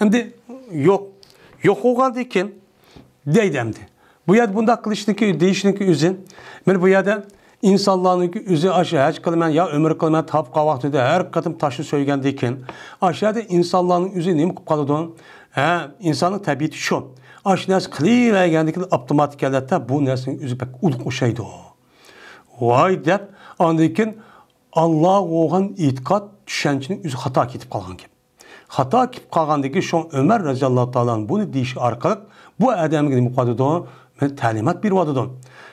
yok жоқ. Yok olgan dikin deydemdi. Bu yerde bunda kılıçniki değişniki üzün. ben bu yerde insanların üzü aşağı hiç kılmen ya ömür kılmen tap kavak da her katım taşı söygen dikin. Aşağıda insanların üzü neyim kalıdın. He, insanın tabiati şu. Aşağıda kılıvergendik abdomatik elde bu nesin üzü pek uluk uşaydı o. Vay dep андан алла оған итқат түшәнчінің өзі хата кетіп қалған кеп хата кетіп қалғандан кейін шоң өмәр разиаллаху тағаланың бұны дейші арқылы бұл адамға неме қылады мен тәлімат беріп жатады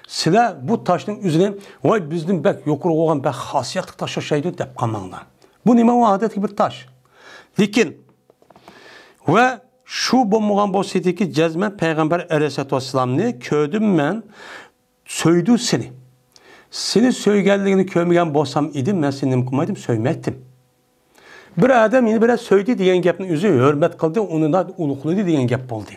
сілер бұл таштың үзіне ой біздің бәк юқыр оған бәк хасияттық таш шайды деп қалмаңдар бұл неме адетки бір таш lekin va shu bo'lmagan bo'lsa ediki jazman payg'ambar alayhisalotu vassalomni ko'rdim man so'ydu seni seni söygenlerini kömüren bolsam idim, ben seni kılmaydım, söymettim. Bir adam yine biraz söyledi diyen gapını üzü, hürmet kıldı, onu da ulukladı diyen gap oldu.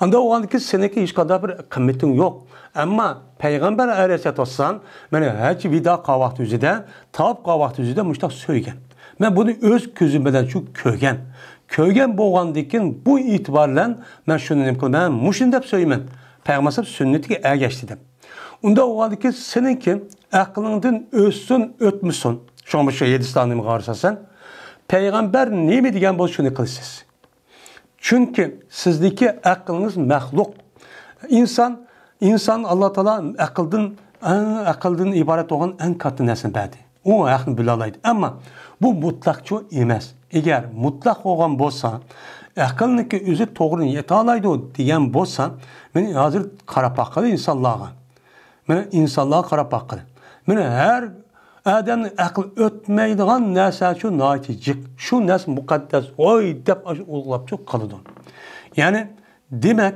Anda o anki seneki iş kadar bir kıymetin yok. Ama Peygamber aleyhissalatü vesselam beni hac vida kavahtı üzüde, tavap kavahtı üzüde müştak söygen. Ben bunu öz gözümden şu köygen. Köygen bu dikin bu itibarla ben şunu dedim ki ben muşun deyip söylemen. Peygamber sünnet ki er geçti dedim. Unda oğadı ki, senin ki, əqlindin özsün, ötmüsün. Şomışa Yedistanlı müqarısəsən. Peyğəmbər neymi deyən bu şunu qılsız. Çünki sizdeki əqliniz məxluq. İnsan, insan Allah Teala əqildin, ən əqildin ibarət olan ən katı nəsin bədi. O əqlini bilə alaydı. Amma bu mutlaqçı eməz. Əgər mutlaq olan bolsa, əqlini ki, özü doğru yetə alaydı deyən bolsa, mən hazır qarapaqalı insanlığa. Mene insanlığa qarab baqqın. Mene hər Adamın aql ötməydiğən nəsə üçün nəyiti cik. Şu nəs müqəddəs oy deb çok qalıdın. Yani demek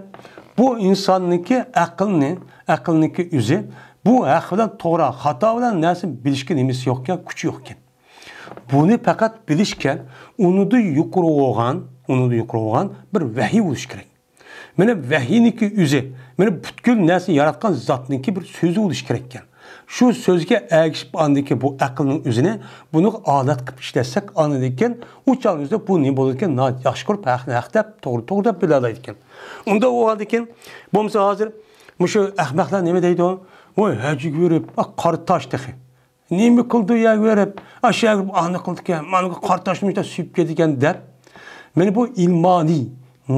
bu insanniki akılını aqlniki yüzü, bu haqqında toğra, xata bilan nəsə bilişkin nimisi yokken, kuchi yokken. Bunu onu da yukarı bilishken, onu da yukarı yuqurğan bir vahiy uluş kerak. Mana vahiyniki yüzü. mana butkul narsa yaratgan zotninki bir so'zi bo'lishi kerak ekan shu so'zga ergishib andiki bu aqlning o'zini buni odat qilib ishlatsak anada ekan u chog'imizda bu nima bo'ladi ekan yaxshi ko'rib haqni haq deb to'g'ri to'g'ri deb biloladi ekan unda u holda ekan bo'lmasa hozir shu ahmoqlar nima deydi voy hajiga berib qora tosh dei nima qildi uyaga berib shu yerga ani qildi ekan mana bu qora toshni suyib ketdi ekan deb mana bu ilmoniy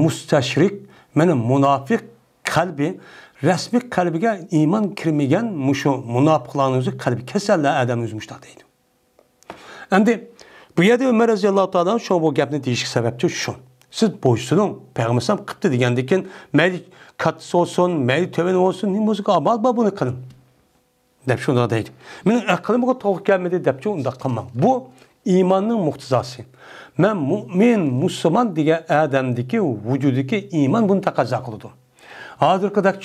mustashrik mana munofiq kalbi resmi kalbige iman kirmigen muşu münafıklarınızı kalbi keserler adam üzmüşler deydi. Endi bu yedi Ömer Allahu Teala'nın şu bu gapni deyişik sebepçi şu. Siz boysunun Peygambersem kıptı digendikken meyli katısı olsun, meyli töveni olsun, ne müzik amal bunu kılın. Dep şu ona deydi. Benim aklıma toğuk gelmedi depçi onda kalmam. Bu imanın muhtizası. Ben mümin, Müslüman diye Adem'deki ki iman bunu takaza kılıdım kadar Hazırkıdak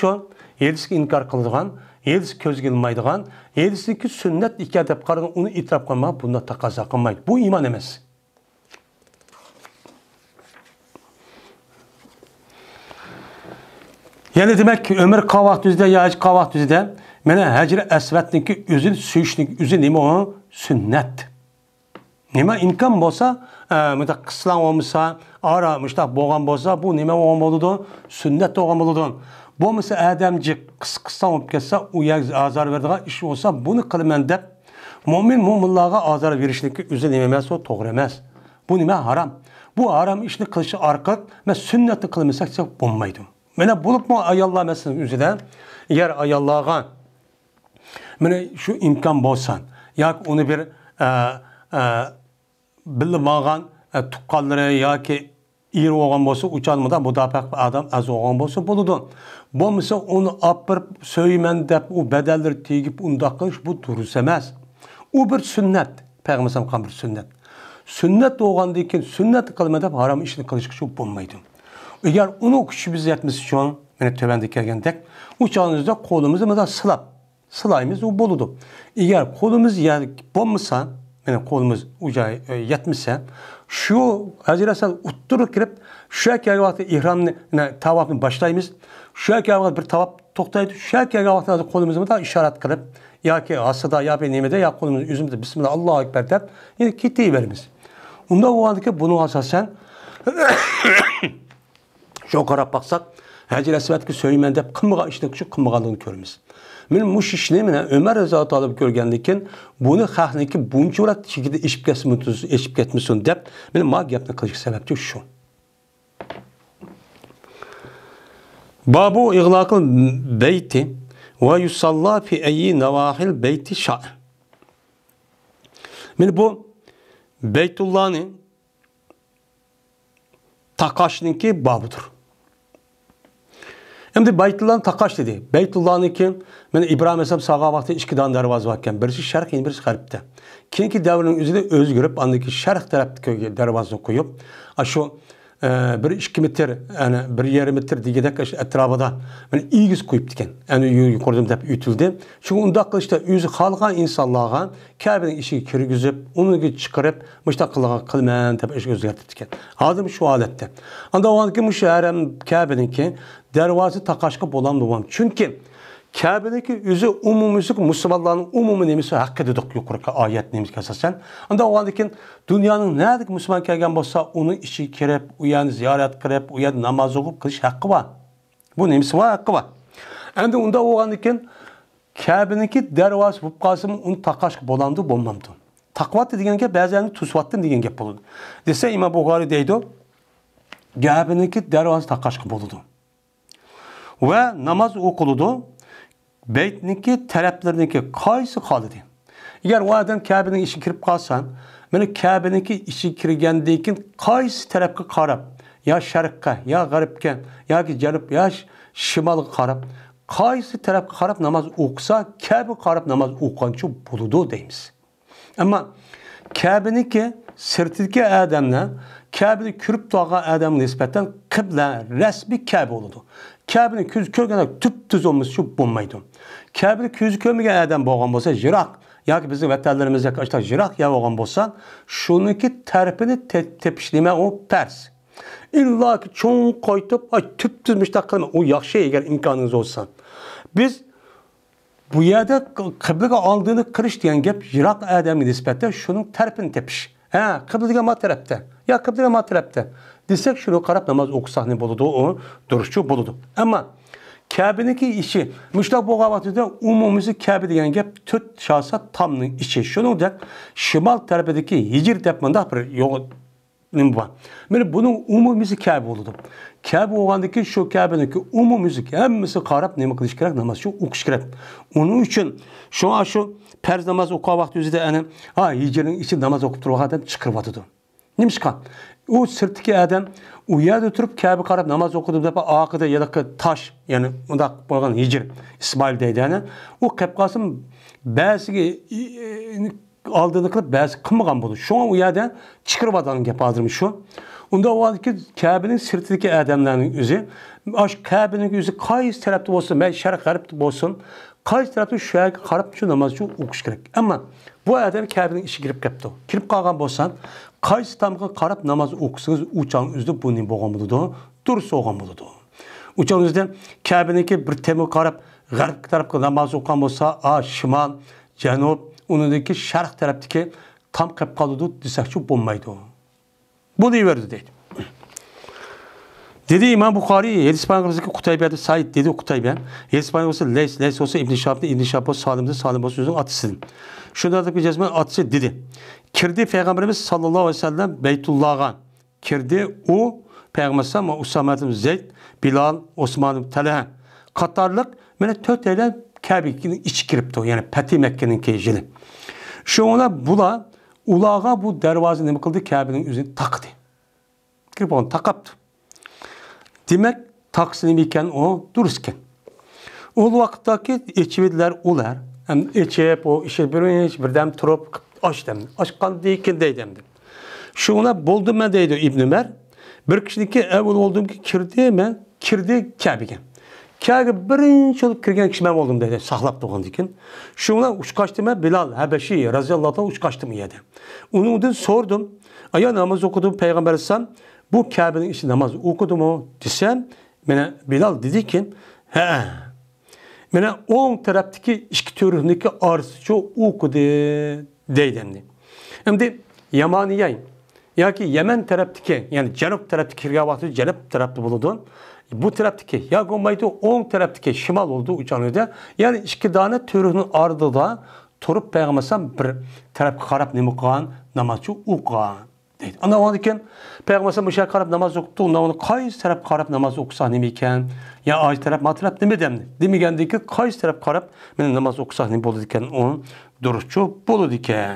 елісік инкар қылған, елісі көзгілмайдыған, елісікі sünnet ике деп қараған, onu итрап қылмаған, bunda тақаза қылмайды. bu iman емес. Yani demek ki ömür kavak düzde, yağış kavak düzde. Mene hacir esvetniki üzül, süyüşniki üzül, nima o? Sünnet. Nima imkan bolsa, мында қысылан болмаса ара мұштақ болған болса бұл неме болған болудын сүннет болған болудын болмаса адамжик қысқыстан болып кетсе уяз азар бердіған іш болса бұны қылмен деп mo'min mo'minlarga ozor berishlikka o'zi nima emas u to'g'ri emas bu nima harom bu harom ishni qilishi orqali man sunnatni qilmasak bo'lmaydi mana bo'libmi ayollar masalan o'zida agar ayollarga mana shu imkon bo'lsa yoki uni bir e, e, bilmagan e, tuqqanlari yoki eri olgan bo'lsa da pek adam az oğan bo'lsa bo'ladi bu uni olib borib so'yman deb u badallar tegib undoq bu durust o bir sünnet payg'ambar alayhisalom bir sünnet sunnat bo'lgandan keyin sunnat qilma deb harom ishni qilishga shu bo'lmaydi agar uni kuchimiz yetmas uchun mana tövende kelgendek uçağınızda kolumuzu mesela sılap. Sılayımız o boludu. Eğer kolumuz yer bombasa yani kolumuz uca e, yetmişse şu Hazir Hasan utturup girip şu erkeğe vakti ihramını yani tavafını başlayımız. Şu erkeğe vakti bir tavaf toktaydı. Şu erkeğe vakti kolumuzu da işaret kılıp ya ki hasada ya bir nimede ya kolumuzu yüzümüzde Bismillah Allahu Ekber der. Yine kitleyi verimiz. Onda o ki bunu asasen şu karab baksak Hacı Resvet'ki söylemen de kımığa işte şu kımığalığını görürüz. Мен муш ишлемина Өмәр риза талып көргән лекен, буны хахники бунча урат шикелде ишип кетсен, ишип кетмесен дип, мен ма гапны кылыш сәбәпче шу. Бабу иглакыл бейти ва юсалла фи айи навахил бейти ша. Мен бу Beytullah'ın Takaş'ınki babıdır. Şimdi Beytullah'ın takaş dedi. Beytullah'ın ki, ben İbrahim Esam sağa vakti iki tane darvaz varken, birisi şark, birisi garipte. Kinki devrin üzerinde öz görüp, andaki şark tarafı darvazını koyup, şu e, bir iki metre, yani bir yarım metre degedek etrafında yani iğiz koyup diken. Yani yukarıdan dep ütüldü. Çünkü onda işte yüzü halga insanlara Kabe'nin işi kirgizip, onu çıkarıp, müşta kılığa kılmen dep iş özgertip diken. Adım şu alette. Anda o anki müşerem Kabe'nin ki dervazı takaşkı bolan babam. Çünkü Kabe'deki yüzü umumuzluk Müslümanların umumu nemisi hakkı dedik yukarıki ayet nemisi kasasen. Ama o andakin dünyanın nerede Müslüman kelgen bolsa onu işi kirep, uyan ziyaret kirep, uyan namaz okup kılış hakkı var. Bu nemisi var hakkı var. Endi unda o andakin Kabe'ninki dervazı bu kasım onu takaşkı bulandı bomlamdı. Takvat dediğin ki bazılarını tusvattım dediğin ki buludu. Dese İmam Bukhari deydi o. Kabe'ninki dervazı takaşkı buludu. va namoz o'qiludi baytniki taraflarniki qaysi qoladi agar u odam kabining ishiga kirib qolsa mana kabaniki ishiga kirgandan keyin qaysi tarafga qarab yo sharqqa yo g'arbga yoki janub yo shimolga qarab qaysi tarafga qarab namoz o'qisa kabi qarab namoz o'qigancha bo'ladi deymiz ammo kabiniki sirtidagi odamlar kabini kirib turgan odamga nisbatan qibla rasmiy kabi bo'ladi Kəbirin 240 günə tüptüz olmuş şu bulmaydı. Kəbir 240 günədən boğan bolsa Jirak ya ki bizim vətənlərimiz yaxınlaşdıq Jirak ya boğan bolsa, şununki terpini te tepişləmə o pərs. İlla ki çoğun koytup ay tüptüz müştaq qılma. O yaxşı eğer imkanınız olsa. Biz bu yerdə qibləyə aldığını qırış deyən gəp Jiraq ədəmi nisbətdə şunun terpini tepiş. Hə, qibləyə ma tərəfdə. Ya qibləyə ma tərəfdə. Desek şunu qarab namaz oxusaq nə boludu? O duruşçu boludu. Amma Kəbədəki işi Müştaq Boğavatıda umumisi Kəbə deyən gəp 4 şahsa tamının içi. Şununca şimal tərəfdəki Hicr dəpmanda bir yol var. Mən bunun umumisi Kəbə boludu. Kəbə olğandakı şu Kəbədəki umumisi həmmisi qarab nə qılış kerak namaz şu oxuş kerak. Onun üçün şu an şu pərz namaz oqa vaxtı üzüdə yəni ha Hicrin içi namaz oxub durğan adam çıxırıb atıdı. Nimish o sirtdagi adam u yerda turib kabi qarab namoz o'qidi deb oqida yadaqa tosh ya'ni undaq bo'lgan hijr İsmail deydi ana u qilib qolsin ba'ziga oldini qilib ba'zi qilmagan bo'ldi shunga u yerda chiqirib yotgan gap hozir shu unda avvalgi kabini sirtidagi odamlarning o'zi yüzü, kabini o'zi qaysi tarafda bo'lsin mayli sharq g'arbda bo'lsin şu tarafda shu qarab shu namozni o'qish kerak ammo bu odam kabining ichiga kirib kelibdi kirib qolgan bo'lsa кайсы тамга карап намаз окусуңуз учаңызды буни болгон болду дурус болгон болду учаңызда кабинеке бир тема карап g'arb tarafga namoz o'qigan bo'lsa a shimol janub unidiki sharq tarafniki tam qilib qoldi desakchi bo'lmaydi bu deyiverdi verdi dedi Dedi, imom buxoriy helispaniyaga qutaybiyada said dedi qutaybiya helispaniya bo'lsa lays lays bo'lsa ibn shobni ibn shob bo'lsa solim salim bo'lsa o'zini da bir jazman otasi dedi Kirdi Peygamberimiz sallallahu aleyhi ve sellem Beytullah'a kirdi O Peygamberimiz ama Usamet Zeyd, Bilal, Osman Talha Katarlık mene töteyle Kabe'nin iç kiripti yani Peti Mekke'nin kejili. Şu ona bula ulağa bu dervazı ne kıldı Kabe'nin üzerine taktı. Kirip onu takaptı. Demek taksim iken o durusken. O vakitteki içividler ular. Yani içip o işe bir bir dem turup açtım. Açkan deyken deydimdir. Şuna buldum ben deydi İbn Mer, Bir kişiniki evvel oldum ki kirdi mi, kirdi Kabe'ye. Kabe birinci olup kirgen kişi ben oldum dedi. Sahlap doğan dikin. Şuna uçkaçtım ben Bilal Habeşi razıyallahu anh uçkaçtım yedi. Onu da sordum. Aya namaz okudum Peygamber sen bu Kabe'nin içi namaz okudu mu desem. Bana Bilal dedi ki he Mene on taraftaki işki türündeki arzucu okudu deydenni. Emdi Yamaniyeyn yoki Yemen tarafdagi, ya'ni janub tarafdagi kirgavati janub tarafda bo'ladi. Bu tarafdagi yoki bo'lmaydi o'ng tarafdagi şimal oldu uchalida, ya'ni ikki türünün to'riqning ardida turib payg'ambarsam bir taraf karab nima qilgan? Namozchi o'qigan. deydi. Ana ondan payg'ambarsam o'sha namaz namoz o'qibdi, undan qaysi taraf qarab namoz o'qisa nima ekan? Ya oy taraf, ma taraf nima demdi? Demagandiki, qaysi taraf karab men namoz o'qisa nima bo'ladi ekan? Uni duruşçu dike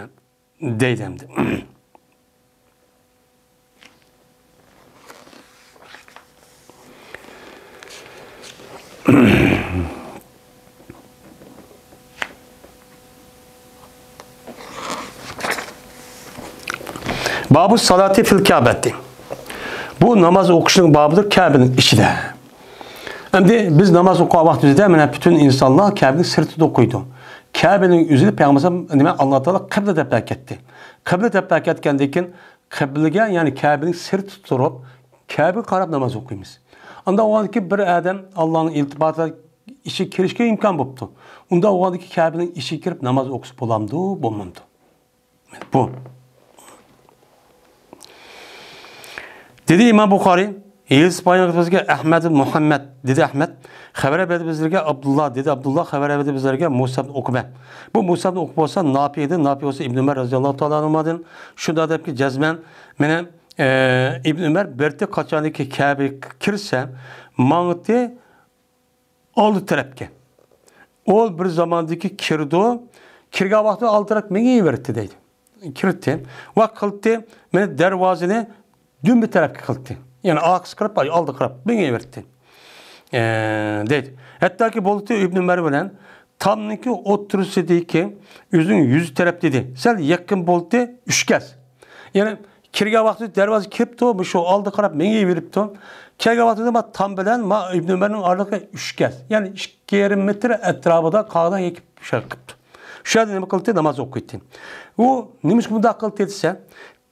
deylemdi. Babu salati fil Kabe'tti. Bu namaz okuşunun babıdır Kabe'nin işi de. Hem biz namaz okumak vaktimiz de hemen bütün insanlar Kabe'nin sırtı dokuydu. Kabe'nin üzülüp Peygamber nime Allah Teala kıble deplak etti. Kıble deplak etkendekin kıblege yani Kabe'nin sır tutturup Kabe karab namaz okuymiz. Onda o ki bir adam Allah'ın iltibatına işi kirişke imkan buldu. Onda o ki Kabe'nin işi kirip namaz okusu bulamdı, bulmamdı. Bu. Dedi İmam Bukhari, Испанияга бизге Ахмед Muhammed dedi Ahmet. Haber verdi bizlere Abdullah dedi. Abdullah haber verdi bizlere Musa ibn Ukbe. Bu Musa ibn Ukbe olsa Napi idi. Napi olsa İbn Ömer radıyallahu ta'ala anımadın. Şunda da ki cezmen mene e, İbn Ömer berti kaçanıki Kabe kirse mağıtı oldu terepke. Ol bir zamandaki kirdu kirga vakti aldırak meni verdi dedi. Kirdi, Ve kıldı mene dervazını dün bir terepke kıldı. Yani AX kırıp var, aldı kırıp Bunga verdi. E, ee, deydi. Hətta ki Bolti İbn tam ne ki o oturusu deyir ki, yüzün yüz tərəf dedi. Sen yakın Bolti üç kəs. Yəni kirga vakti dervazı kiripti o, şu şey aldı krab menga veripti o. Kirga vaxtı da tam bilen ma İbn Ömer'in ağırlığı üç kez. Yani iki yarım metre da kağıdan yekip şarkıptı. Şey şu anda ne kıldı? Namaz okuydu. O, nimiz bunu da kıldı ise,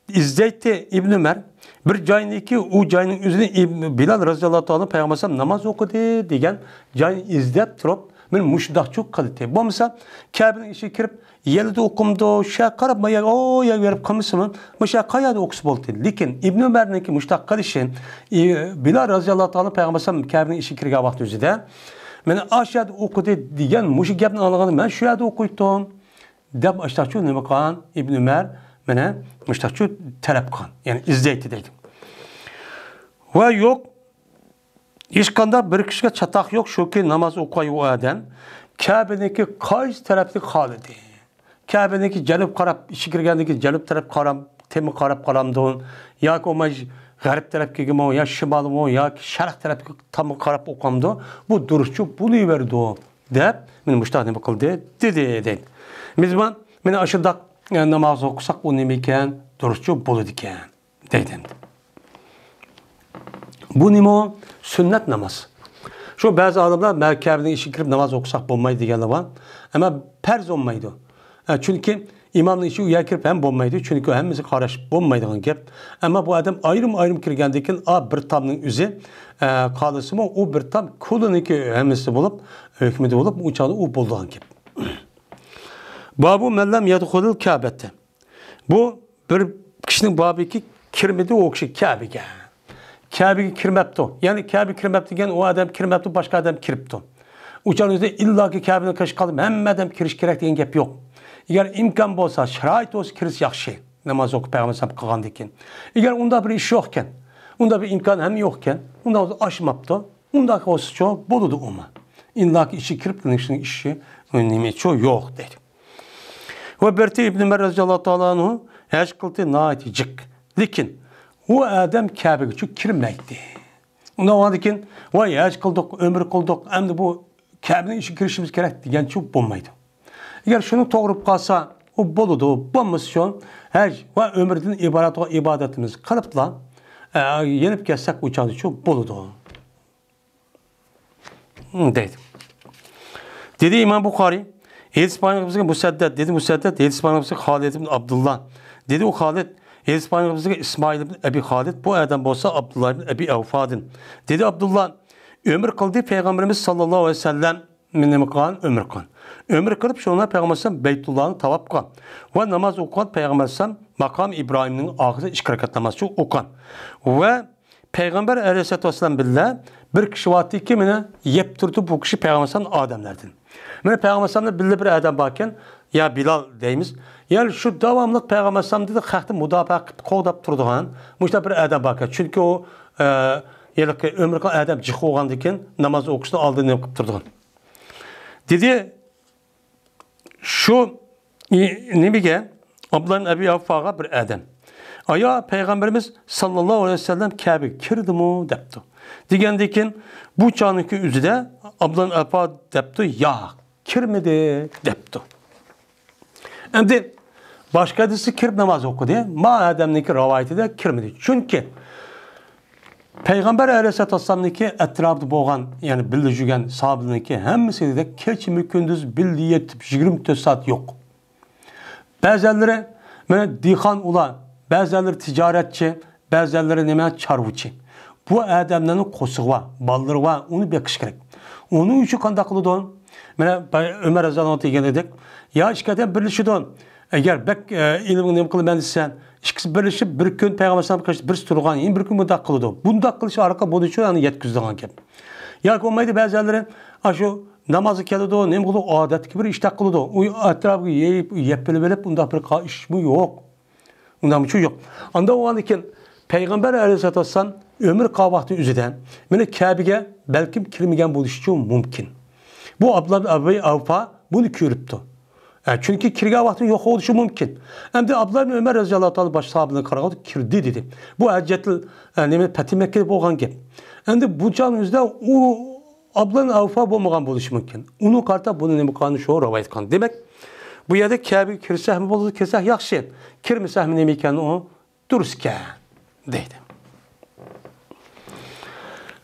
İzzeti İbn Ömer bir joyindagi o joyning o'zini Bilal roziyallohu namaz payg'ambar namoz o'qidi degan joyni izlab turib çok mushdaqchuq Bu mesela Kabaning işi kirib, yelda o'qimdi, şey qarab maya o ya berib qilmismi? Musha şey qayerda o'qisi bo'ldi? Lakin Ibn Umarniki mushtaq qilishi Bilal roziyallohu ta'ala payg'ambar Kabaning ishiga kirgan vaqt o'zida men ashad o'qidi degan mush gapni ben şu shu okuydum, o'qiydim deb ashtaqchuq ne bakan Ibn Umar менә мыштачу таләп кылган яғни издейді дейді ва юк ишканда бер кишигә чатак юк шуки намаз укай уадан кәбенеке кайсы тарафтык халы ди кәбенеке җәлеп карап иши кергәндәге җәлеп тараф карам теми карап карамдын яки омай g'arb tarafga kimo yo shimolimi yoki sharq tarafga tomon qarab o'qamdi bu durustchu bo'laverdi deb meni mushtoq nima qildi dedi deydi mezbon meni ashundaq namaz o'qisak e, bu nima ekan durustchi bo'ladi ekan deydi bu nima sunnat namoz shu ba'zi adamlar makkaning ishiga kirib namoz o'qisak bo'lmaydi deganlar bor ammo farz bo'lmaydi chunki imomni işi uyga kirib ham bo'lmaydi chunki hammasi qarash bo'lmaydigan gap ammo bu odam ayrim ayrim kirgandan keyin a bir tomning o'zi qolisimi u bir tom ko'liniki hammasi bo'lib hukmida bo'lib uchani u bulduğun gap Babu mellem yedhulul kâbette. Bu bir kişinin babi ki kirmedi o kişi Kabe'ye. Kabe'ye kirmepti. Yani Kabe'ye kirmepti. Yani o adam kirmepti, başka adam kiripti. Uçan özde illa ki Kabe'nin karşı kaldım. Hem adam kiriş gerek diyen gap yok. Eğer imkan bolsa, şerait olsa kiriş yakşı. Namaz oku Peygamber sallam kılgan dekin. Eğer onda bir iş yokken, onda bir imkan hem yokken, onda o aşmaptı. Onda olsa çoğu boludu ama. İlla ki işi kirip kılın işi, önlemi çoğu yok dedi. Ve Berti İbn-i Mer radiyallahu ta'ala anhu eş kıltı naiti cık. Dikin. O adam Kabe küçük kirimleydi. Ondan ona dikin. vay yaş kıldık, ömür kıldık. Hem de bu Kabe'nin işi girişimiz gerek diyen çok bulmaydı. Eğer şunu doğurup kalsa o boludu, bulması şu her ve ömürden ibaret o ibadetimiz kalıpla e, yenip geçsek uçan şu boludu. Dedi. Dedi İmam Bukhari Ehl-i İspanya kapısındaki dedi Museddet. Ehl-i İspanya kapısındaki Halid ibn Abdullah dedi o Halid. Ehl-i İspanya İsmail ibn Ebi Halid. Bu adam olsa Abdullah ibn Ebi Evfadin. Dedi Abdullah ömür kıldı Peygamberimiz sallallahu aleyhi ve sellem minnem kılan ömür kıl. Ömür kılıp sonra Peygamber sallam Beytullah'ın tavap kıl. Ve namaz okuyan Peygamber makam İbrahim'in ahire işkirakat namazı okan Ve Peygamber aleyhisselatü vesselam billah bir kişi vaatı ki mine yep bu kişi Peygamber sallam Mən Peyğəmbər sallallahu billə bir adam barkən, ya Bilal deyimiz. yani şu davamlıq Peyğəmbər sallallahu dedi xətti müdafiə qoğdab turduğan, məşdə bir adam barkən. Çünki o e, yəni ki ömrü qan adam cıx olğandıkən namaz oquşda aldı ne qılıb turduğan. Dedi şu nimiga Abdullah Abi Affağa bir adam. Aya Peygamberimiz sallallahu aleyhi ve sellem Kəbə kirdi mu? Dəbdi. Digendikin bu çağınki üzüde ablan apa depti ya kirmedi depti. Şimdi başka başkası kirp namaz diye. Ma Adem'deki rivayeti de kirmedi. Çünkü Peygamber Aleyhisselatü Vesselam'daki etrafı boğan, yani bildirgen sahabındaki hemisi de keçi mükündüz bildiği yetip 24 saat yok. Bazıları mənə dixan ula, bazıları ticaretçi, bazıları nəmə çarvuçi bu adamların qo'sig'i ballari va uni beqish kerak uning uchun qanday qiladi mana umar roziyallohu degan Ya yo ikkita birlashadi Eğer bak e, ilmni nima qilman desan ikkisi birlashib bir kun payg'ambar alayhisalom qarshi bir turgan endi bir kun bundoq qiladi bundoq qilish orqali buni uchun yetkazdigan gap yoki bo'lmaydi ba'zilari shu namozga keladi nima qiladi odatga bir ishtak qiladi u atrofiga yeyib yeb bilib bilib unda bir ish şey yo'q undan uchun yo'q unda bo'lgan ekan payg'ambar alayhissalatu vassalam ömür qavaqti üzüden, beni Kəbiyə bəlkə kirmigən buluşu mümkün. Bu abla Əbi Avfa bunu körübdü. Yani e, çünkü kirge vakti yok oluşu mümkün. Hem de Abdullah Ömer radıyallahu anh baş sahabını karakalı kirdi dedi. Bu Ercet'in yani, e, Peti Mekke'de boğan gibi. Hem de bu can yüzden o Abdullah'ın avfa bulmağın buluşu mümkün. Onun karta bunu ne kanı şu ravayet kanı. Demek bu yerde Kabe kirseh mı bulur kirseh yakşı. Kirmiseh mi ne mekanı o dürüstken dedi.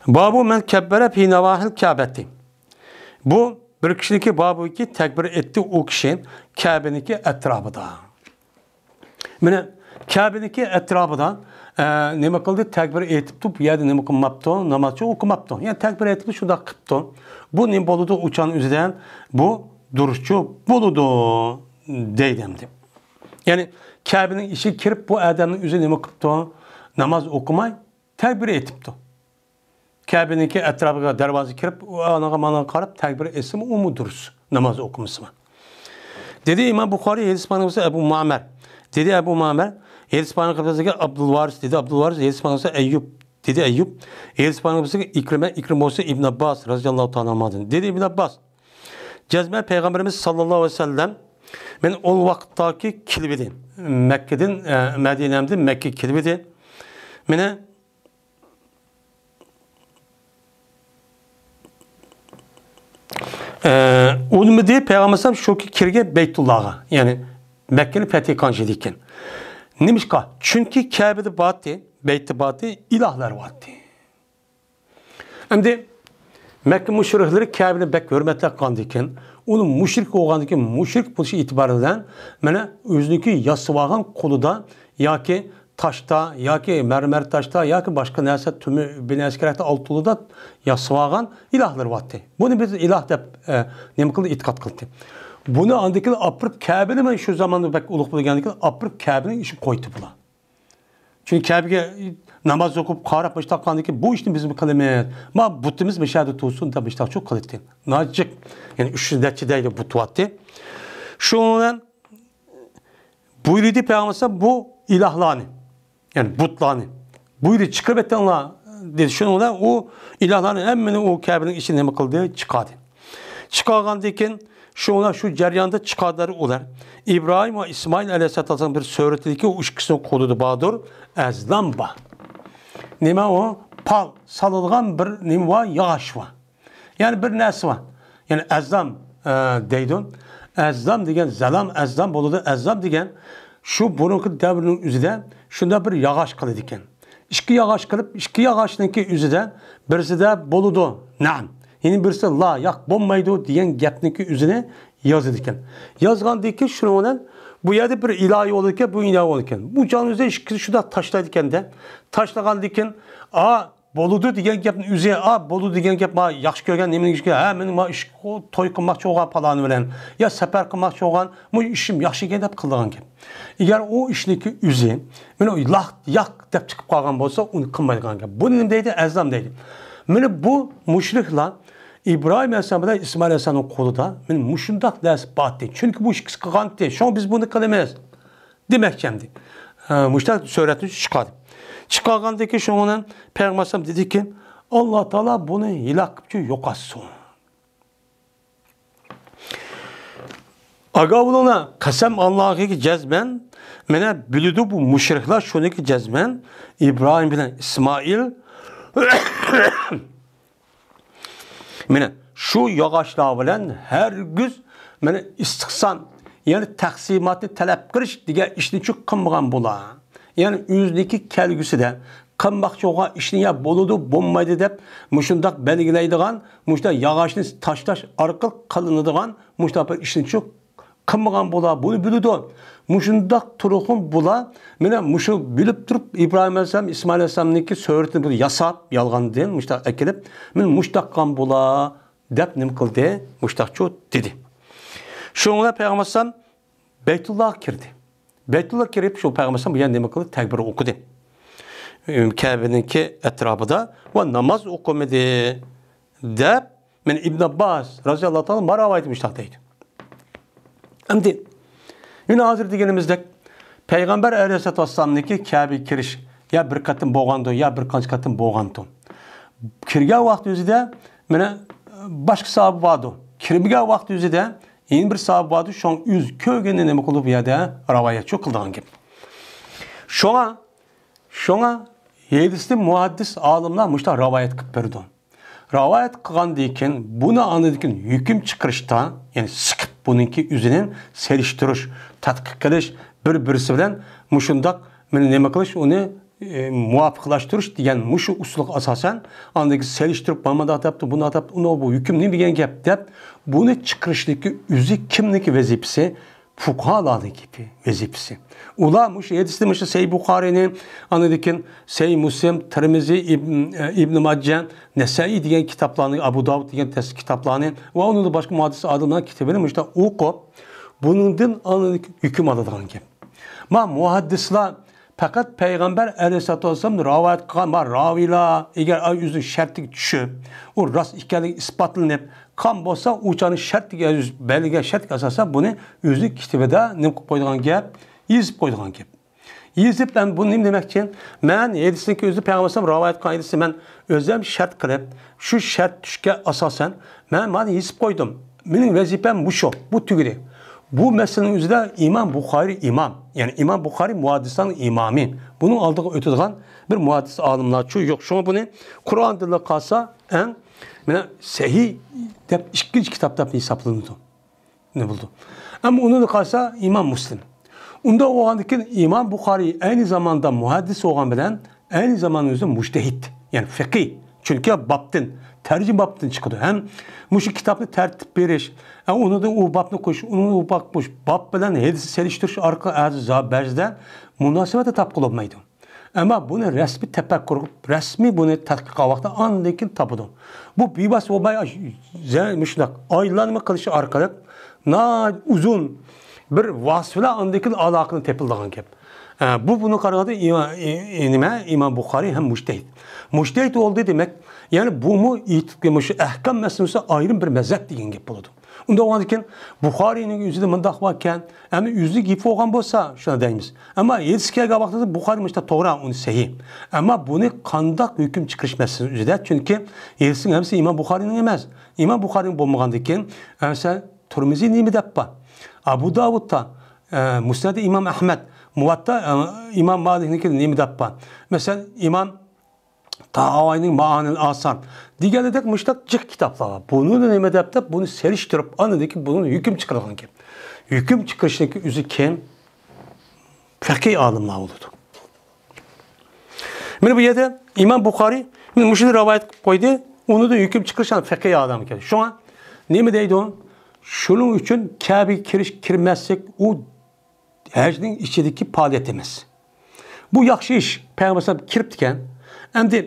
Babu men kebbere fi nevahil Kabe'ti. Bu bir kişiniki babu ki tekbir etti o kişi Kabe'ninki etrafıda. Mene Kabe'ninki etrafıda e, nima qildi takbir aytibdi bu yerda nima qilmabdi namozchi o'qimabdi ya'ni takbir aytibdi shundoq qilibdi bu nima bo'ladi uchani o'zidan bu durustchi buludu deydi deb ya'ni kabining işi kirib bu odamni o'zi nima namaz namoz tekbir takbir aytibdi Kəbiniki ətrafına dərvazı kirib, anağa mana qarab təkbir etsin mi, o mu duruz namaz oxumusun mu? Dedi İmam Bukhari Yedis Panıqısı Ebu Ma'mer. Dedi Ebu Muammer, Yedis Panıqısı'ndaki Abdülvaris dedi, Abdülvaris Yedis Panıqısı Eyyub dedi Eyyub. Yedis Panıqısı'ndaki İkrime, İkrim olsa İbn Abbas radıyallahu ta'ala dedi İbn Abbas. Cezme Peygamberimiz sallallahu aleyhi ve sellem men ol vaqtdagi kilbidi. Makka'dan e, Madinamda Mekke kilbidi. Meni Onu ee, Peygamber diye şu çünkü kirge Beytullah'a yani Mekke'nin fethi kancı dikin. Nimişka çünkü Kabe'de batı, Beyt'te batı ilahlar vardı. Şimdi Mekke müşrikleri Kabe'ni bek hürmetle kandıkken, onu müşrik ki müşrik buluşu itibariyle bana özünüki yasıvağın kuluda ya ki ташта яки мәрмәр ташта яки башка нәрсә түме бинәскәрәктә алтылыда ясалган илаһлар ватты. Буны без илаһ дип нем кылды иткат кылды. Буны андыкы апырып Кәбене мен şu заманда бәк улуг булгандыкы апырып Кәбене иши койды була. Çünkü Kâbe'ye namaz okup karap başta kandı ki bu işin bizim kılımız. Ma butimiz meşade tutsun da başta çok kılıktı. Nacık. Yani üç şiddetçi değil bu tuattı. Şundan buyurdu Peygamber bu ilahlanı. Yani butlani. Bu ile çıkıp etten la dedi. Şunu da o ilahların hemmini o Kabe'nin içine mi kıldı? Çıkadı. Çıkagan dikin şu ola şu ceryanda çıkardılar olar. İbrahim ve İsmail Aleyhisselatü'nün bir ki o üç kişinin kodudu Badur. Ezlamba. Nime o? Pal. Salılgan bir nime var? Yağış var. Yani bir nesi var. Yani ezlam e, deydin. Ezlam degen, zelam ezlam boludu. Ezlam degen şu burunki devrin üzerinde Şunda bir yog'och qiladi ekan ikki yog'och qilib ikki de birisi de bo'ludi nam yana birisi la yoq bo'lmaydi diyen gapniki o'zini yozadi ekan yozgandan keyin shuni bilan bu yerde bir ilohiy bo'lar bu ilohiy bo'lar ekan bu jon o'zi ikki shuda tashlaydi de tashlagandan keyin a Boludu degan gapni o'ziga a Bolu degan gap ma yaxshi ko'rgan nima ishga ha men ma ish to'y qilmoqchi bo'lgan paloni bilan yo safar qilmoqchi bo'lgan bu işim yaxshi ekan deb qilgan eğer o u ishniki o'zi mana laq yaq deb chiqib qolgan bo'lsa onu qilmaydigan gap bu nima deydi azam deydi mana bu mushriklar İbrahim Aleyhisselam ile İsmail Aleyhisselam'ın kolunda benim muşundak ders bahsetti, Çünkü bu işkisi kıkandı. Şu an biz bunu kılamayız. Demek kendi. E, muşundak söyletti çıkardı. Çıkargandaki şununun Peygamber dedi ki Allah Teala bunu hilakçı yok asın. Aga buluna kasem Allah'a ki cezmen mene bülüdü bu müşrikler şunu ki cezmen İbrahim bilen İsmail mene şu yağaçlar bilen her güz mene istiksan yani taksimatı talep kiriş diye işini çok kılmagan bulan. Yani yüzdeki kelgüsü de qanmoqchiga ishni bo'ludi bo'lmaydi deb mushundoq belgilaydigan mushta yog'ochni tashlash orqali qilinadigan mushta bir ishni shu qilmagan bo'la buni biludi mushundoq turuqim bo'la mana mushu bilib turib ibrohim alayhissalom ismoil alayhissalomniki suratini bir yasab yolg'ondan mushtaq akilib men mushtaqqan bo'la deb nim qildi mushtaqchu dedi shunga Peygamber alayhisalom baytullohga kirdi Beytullah girip şu Peygamber yan demek kılıp tekbir okudu. Kabe'ninki etrafı da ve namaz okumadı. De men İbn Abbas razıyallahu anh marava etmiş tahtaydı. Şimdi yine hazır digenimizdek Peygamber aleyhissalatü vesselam'daki Kabe kiriş ya bir katın boğandı ya bir kaç katın boğandı. Kirgen vakti yüzü de mene başka sahibi vardı. Kirmigen vakti yüzü de yeni bir sababı şon yüz köygen ne olup ya da ravaya çok kıldan gibi. Şona, şona yedisli muhaddis alımlar muşta ravayet kıpırdon. Ravayet kılan deyken buna anladıkken hüküm çıkırışta yani sıkıp bununki yüzünün seriştiriş, tatkı kiliş bir birisi bilen muşundak meni ne kilish onu e, muvafiqlashtirish degan mushu uslug asasen andagi selishtirib mana bunda atab buni atab uni bu hukmni degan gap deb buni chiqarishlikka o'zi kimniki vazifasi fuqarolarning gibi vazifasi ular mushu hadisda şey mushu sey buxoriyni anladıkın sey Musim termizi e, ibn, ibn majja nasai degan kitoblarni abu davud degan kitoblarni va uni boshqa muhaddis da kitobini mushu o'qib bundan hukm oladigan gap ma muhaddisler fakat Peygamber aleyhissalatü vesselam rivayet kama ravila eğer yüzü şertlik düşü o rast ikkenlik ispatlanıp kan bolsa uçanı şertlik yüz belge şertlik asasa bunu yüzlük kitabıda ne koyduğun gap yazıp koyduğun gap. Yazıp ben bunu ne demek ki? Ben yedisindeki özü Peygamber'sem rivayet kan yedisi ben özlem şart kılıp şu şart düşke asasen ben bana yazıp koydum. Benim vezipem bu şu, bu tügürü. Bu meselenin üzerinde İmam Bukhari imam. Yani İmam Bukhari muhadistanın imami. Bunu aldığı öteden bir muhaddis alımlar. Çünkü yok. Şuna bunu Kur'an dilde kalsa en yani sehih dep, ikinci kitapta bir hesaplanıyordu. Ne buldu? Ama onun da kalsa İmam Müslim. Onda o andaki İmam Bukhari aynı zamanda muhaddis olan bilen aynı zamanda özü müştehit. Yani fıkıh. Çünkü baptın tercih babından çıkıyor. Hem muşu kitapını tertip beriş, hem onu da u babını koş, onu u bakmış, bab bilen hedisi seliştiriş arka azı bezden münasebete tapkıl olmaydı. Ama bunu resmi tefekkür, resmi bunu tatbika vakti andakin tapıdı. Bu bibas obay müşnak aylanma kılışı arkalık na uzun bir vasfıla andakin alakını tepildiğin gibi. Ee, bu bunu kararladı İmam, İmam, İmam Bukhari hem müştehit. Müştehit oldu demek yani bu mu itikmiş ehkam meselesi ayrı bir mezhep degan gap bo'ladi unda olgandikan buxoriyning o'zida bundoq bo'lgan ammo o'zi gap bo'lgan bo'lsa shuni deymiz ammo yetishib kelgan vaqtida buxoriy işte to'g'ri uni sahiy ammo buni kandak hüküm chiqarish masalasi o'zida chunki yetishning hamsi imom buxoriyning emas imom buxoriyning bo'lmagandan keyin turmiziy nima deb bor abu davudda e, musnadi imom ahmad Muvatta e, İmam Malik'in Nimi Dabban. Mesela İmam Tavayning Ma'anil Asan. Diğer edek müştak cık kitaplar var. Bunu Nimi Dabban bunu seriştirip Anladık ki bunun hüküm çıkarılan kim? Hüküm çıkışındaki üzü kim? fakir alımlar olurdu. Şimdi bu yerde İmam Bukhari şimdi müşini rivayet koydu. Onu da hüküm çıkışan fakir adam geldi. Şu an ne mi deydi onun? Şunun için Kabe giriş kirmezsek o həcnin içidəki fəaliyyət Bu yaxşı iş Peyğəmbər kiribdikən, əmdi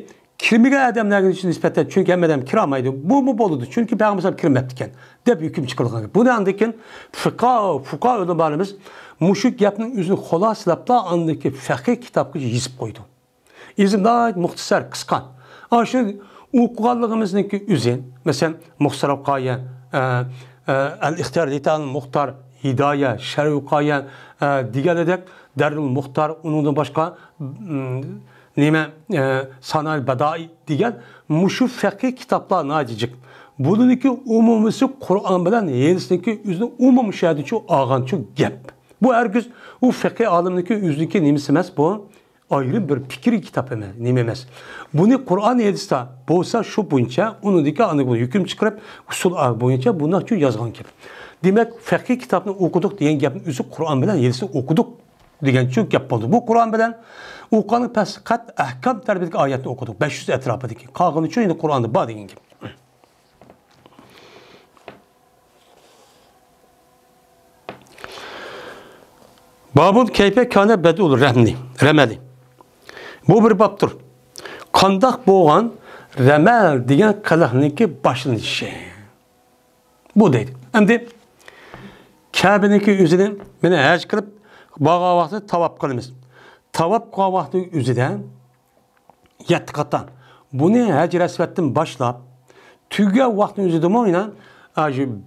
kirmiqə ədəmlərin üçün nisbətdə, çünki həm ədəm kiramaydı, bu mu boludu, çünki Peyğəmbər kirməbdikən, dəb hüküm çıxırlıqan. Bu nə andıkən, fıqa, fıqa ölümlərimiz, muşu gəpinin üzünü xola silabda andaki fəqi kitabqı yizib qoydu. İzim daha muxtisər, qısqan. Aşır, uquqallığımızdaki üzün, məsələn, Muxsarab Qayyən, Əl-İxtiyar Litanın Muxtar hidaye, şer vikaye diğer edek Derdül Muhtar, onun başka ıı, nime e, sanal bedai diğer muşu fekhi kitaplar nacicik. Bununki umumisi Kur'an bilen yenisindeki yüzünü umum şahidi şu ağan şu gep. Bu ergüz o fekih alimdeki yüzündeki nemisiz bu ayrı bir fikir kitap emas, nememez. Bunu Kur'an hadisde bolsa şu buncha, unudiki anı hüküm çıkarıp usul boyunca bunu açıyor yazgan kep. Demek fəqih kitabını okuduk diyen gapın özü Kur'an bilen yenisini okuduk degan shu gap bo'ldi bu qur'on bilan o'qani pasqat ahkom tarbiyadagi oyatni o'qidik besh yuz atrofidagi qolgani uchun endi qur'onda bor degan gap babul kane kana badul ramli ramali bu bir bobdir qandoq bo'lgan ramal degan qiliqniki boshlanishi bu deydi endi Kəbiniki üzünü mənə həc qılıb, bağa vaxtı tavab qılımız. Tavab qığa vaxtı üzüdə yətqatdan. Bunu həc rəsvətdən başlab, tügə vaxtın üzüdüm oyla,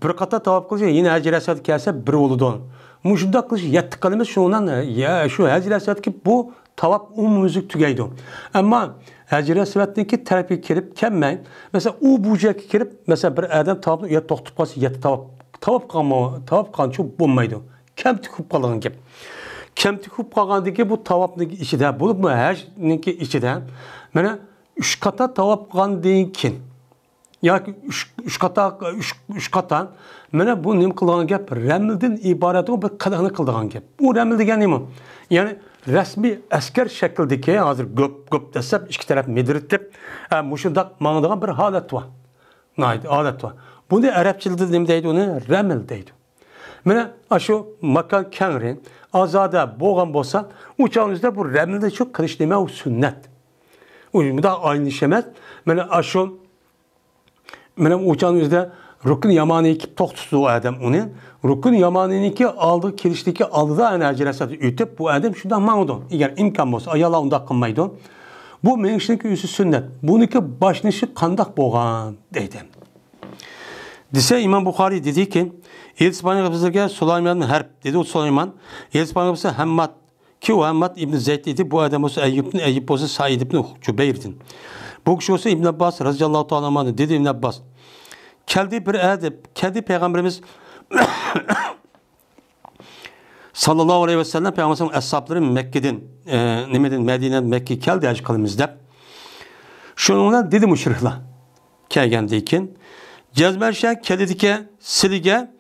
bir qata tavab qılışa, yenə həc rəsvət gəlsə bir oludu onu. Müşübdə qılış yətq qılımız şundan, ya, şu həc rəsvət ki, bu tavab umumüzlük tügəydi. Amma Həcri ki tərəfi kirib kəmməyin. Məsələn, u bu kirib, məsələn, bir ədəm tavabını ya toxtub qalsa, yeti tavab тауып қамы тауып қанчу болмайды кем түкіп қалған кеп кем түкіп қалғандығы бұл тауаптың ішіде болып мы әжніңкі ішіде міне үш қата тауап қылғандан кейін яки үш, үш қата үш, үш қата міне бұл нем қылған кеп рәмілден ибарат бір қадағыны қылдыған кеп бұл рәміл деген неме яғни resmi asker şekildeki hazır göp göp desep iki taraf medirtip e, muşundak mağdağa bir halet var. Naydı, alet var. Bunu Arapçıl dilim deydi, onu remil deydi. Mene aşu makal kenri, azada boğan bolsa, uçağınızda bu remilde çok kılıç deme o sünnet. Bu da aynı şemet. Mene aşu, mene uçağınızda Rukun yamanı iki tok tuttu o adam onu. Rukun yamanı iki aldı kirişteki aldı da enerjiyle satı ütüp bu adam şundan mağdu. Eğer imkan olsa ayala onda kılmaydı. Bu menşindeki üsü sünnet. Bununki başlışı kandak boğan deydim. Dise İmam Bukhari dedi ki İspanya kapısındaki Süleyman Herp dedi o Süleyman. İspanya kapısı Hemmat ki o Hemmat İbn Zeyd idi. Bu adam olsa Eyyub'un Eyyub olsa Said İbn Cübeyr'din. Bu kişi olsa İbn Abbas radıyallahu ta'ala dedi İbn Abbas. Keldi bir edip, kendi peygamberimiz sallallahu aleyhi ve sellem Peygamberimizin ashabları Mekke'den, e, nimeden Medine'den Mekke keldi acıkalımız dep. Şununla dedi müşrikler. Kelgendiyken. Cezberşe, kelidike, silige,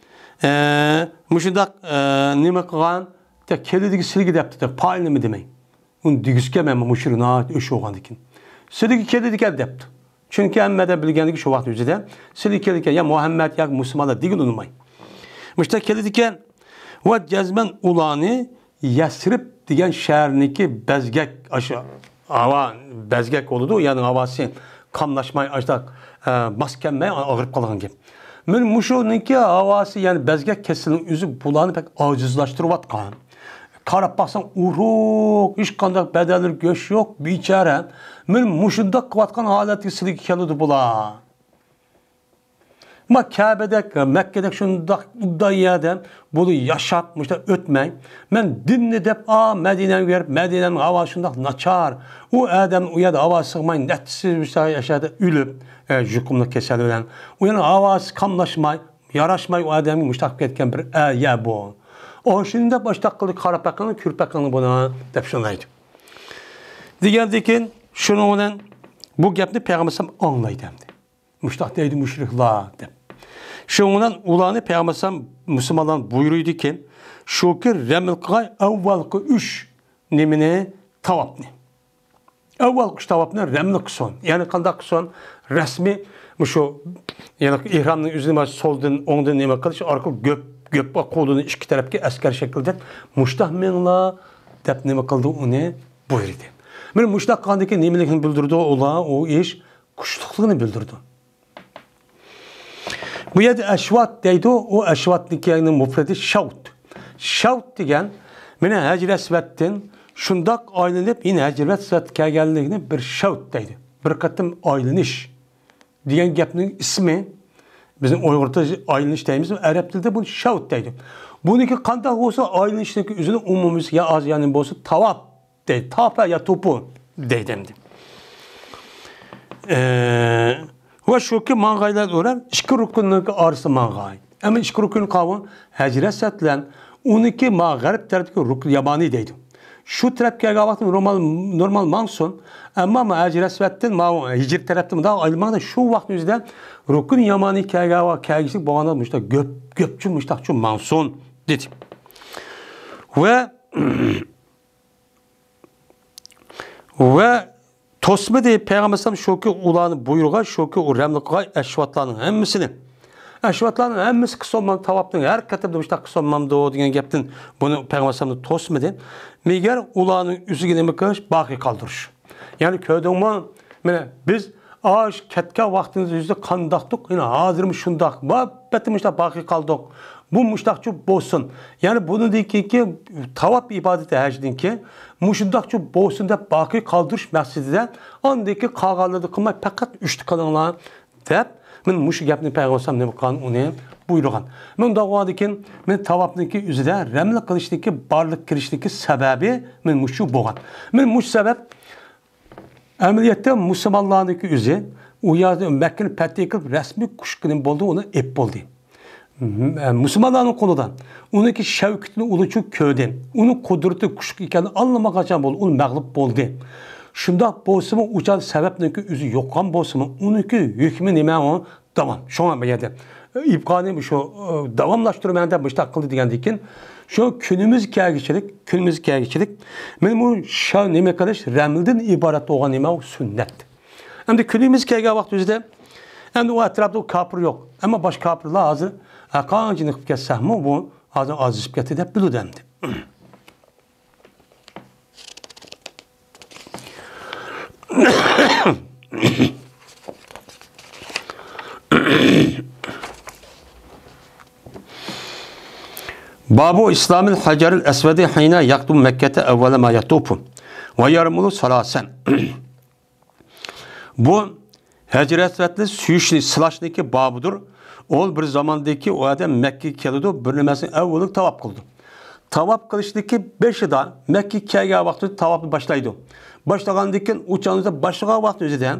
e, muşundak e, nime kılan, te kelidike silgi depti, te payını mı demeyin. Bunu digüske memme muşurun ha, öşü oğan dikin. Silgi kelidike depti. Çünkü emmede bilgenlik şu vakti üzere, silgi kelidike ya Muhammed ya Müslümanlar digin unutmayın. Muşta kelidike ve cezmen ulanı Yasrib diyen şehrindeki bezgek aşağı hava bezgek oldu yani havası kamlaşmayı açtık maskenmeye ağırıp kalgan gep. Мен мушуники авасы, яны бәзгәк кесилнең үзе буланы пәк ажызлаштырып аткан. Карап баксаң, урук, һеч кандай бәдәлер, көш юк, бичара. Мен мушунда кылып аткан халәт кисилек икән була. Ma Kabe'de, Mekke'de şundak uddayiyede bunu yaşatmışlar ötmen. Men dinle dep a medinen yer Medine'nin havasında naçar. O adam uya da hava sıkmayın netsiz bir şey yaşadı ülüp e, jukumlu kesel ölen. Uyanın havası kamlaşmay, yaraşmay o adamı müştak etken bir e, ya bu. O şimdi başta kılık karapakanı kürpakanı buna dep şunaydı. Digerdeki şunu olan bu gapni Peygamber anlaydı. Müştak deydi müşrikla dep. Şunundan ulanı Peygamber Müslümanların buyuruydu ki şu ki remilkay evvelki üç nemini tavapni. Evvelki üç tavapni remlik son. Yani kandak son resmi bu şu yani ihramın üzerine soldun ondan nemek kılış arka göp göp bak kolunu iki tarafki asker şekilde muştahmenla dep nemek kıldı onu buyurdu. Bir muştak kandaki nemelikini bildirdi ola o iş kuşlukluğunu bildirdi. Bu yedi eşvat deydi o eşvatlıklarının mufredi şavt. Şavt degen mine hecresvettin şundak aylanıp yine hecresvet kegelliğini bir şavt deydi. Bir katım aylaniş diyen gepinin ismi bizim Uygur'da aylaniş deyimiz Arap dilde bunu şavt deydi. ki kandak olsa aylanıştaki üzerine umumuz ya az yani bolsa tavap deydi. Tapa ya topu deydi. Eee ve şu ki mağayla doğran, şükür rukunluğu arısı mağay. Ama şükür rukunluğu kavun, hecre setlen, onunki mağ garip tarafı ruk yabani deydi. Şu tarafı gavaktım normal, normal mansun, ama ma hecre setlen, ma hicir tarafı da ayrılmak şu vaktin yüzden rukun yabani kagava kagisi boğanılmış da göp, göpçü müştakçı mansun dedim. Ve ve Tosma deyip Peygamber Sallam şoki ulanı buyruğa, şoki o remliqa eşvatlarının hemmisini. Eşvatlarının hemmisi kısonmam tavaptın. Her katı işte kısonmam doğu diyen geptin. Bunu Peygamber Sallam'da tosma deyip. Miger ulanın üzü gidemi kılış, baki kaldırış. Yani köyde köyden mene biz ağaç ketke vaktiniz yüzde kandaktık. Yine hazırmış şundak. Muhabbetim işte baki kaldık. Bu muştakçı bolsun. Yani bunu deyik ki, ki tavap ibadeti həcdin ki, muştakçı bolsun da Bakı Kaldırış Məscidində andaki qağaları qılmaq faqat 3 qılınlar deyib Мен мушу гапны пайгамбарсам ним кан уни буйрыган. Мен дагвадыкин мен тавапники үзидә рәмли кылышники барлык киришники сәбәбе мен мушу булган. Мен муш сәбәп әмилиятта мусламанларныкы үзе у язы Мәккәне фәтих кылып рәсми куш кылын булды, уны эп булды. musulmonlarni qo'lidan uniki shavkatni uluchi ko'di uni qudrati kuchli ekanini anlamag'acha bo'ldi u mag'lub bo'ldi shundoq bo'lsimi uchal sababniki o'zi yo'qqan bo'lsimi uniki hukmi nima u davom shunga bu yerda ibqoni shu davomlashtirman deb mushtaq qildi degandan keyin shu kunimiz kagichilik kunimiz kagichilik men bu sha nima qilish ramldan iborat bo'lgan nima u sunnat endi kunimiz kelgan vaqt o'zida endi u atrofda u yo'q ammo boshqa kapirlar hozir حقایج نخبکت سهمو بو از آزش بکتی ده بلو دمدی Babu İslamil Haceril Esvedi hine yaktum Mekke'te evvele ma yatupu ve yarmulu salasen. Bu Hacer Esvedli suyuşni, sılaşniki babudur. Ol bir zamandaki o adam Mekke kelidi bölünmesini evvelik tavap kıldı. Tavap kılıştaki beşi de Mekke kaya vakti tavapı başlaydı. Başlayan dikin uçağınızda başlığa vakti özüden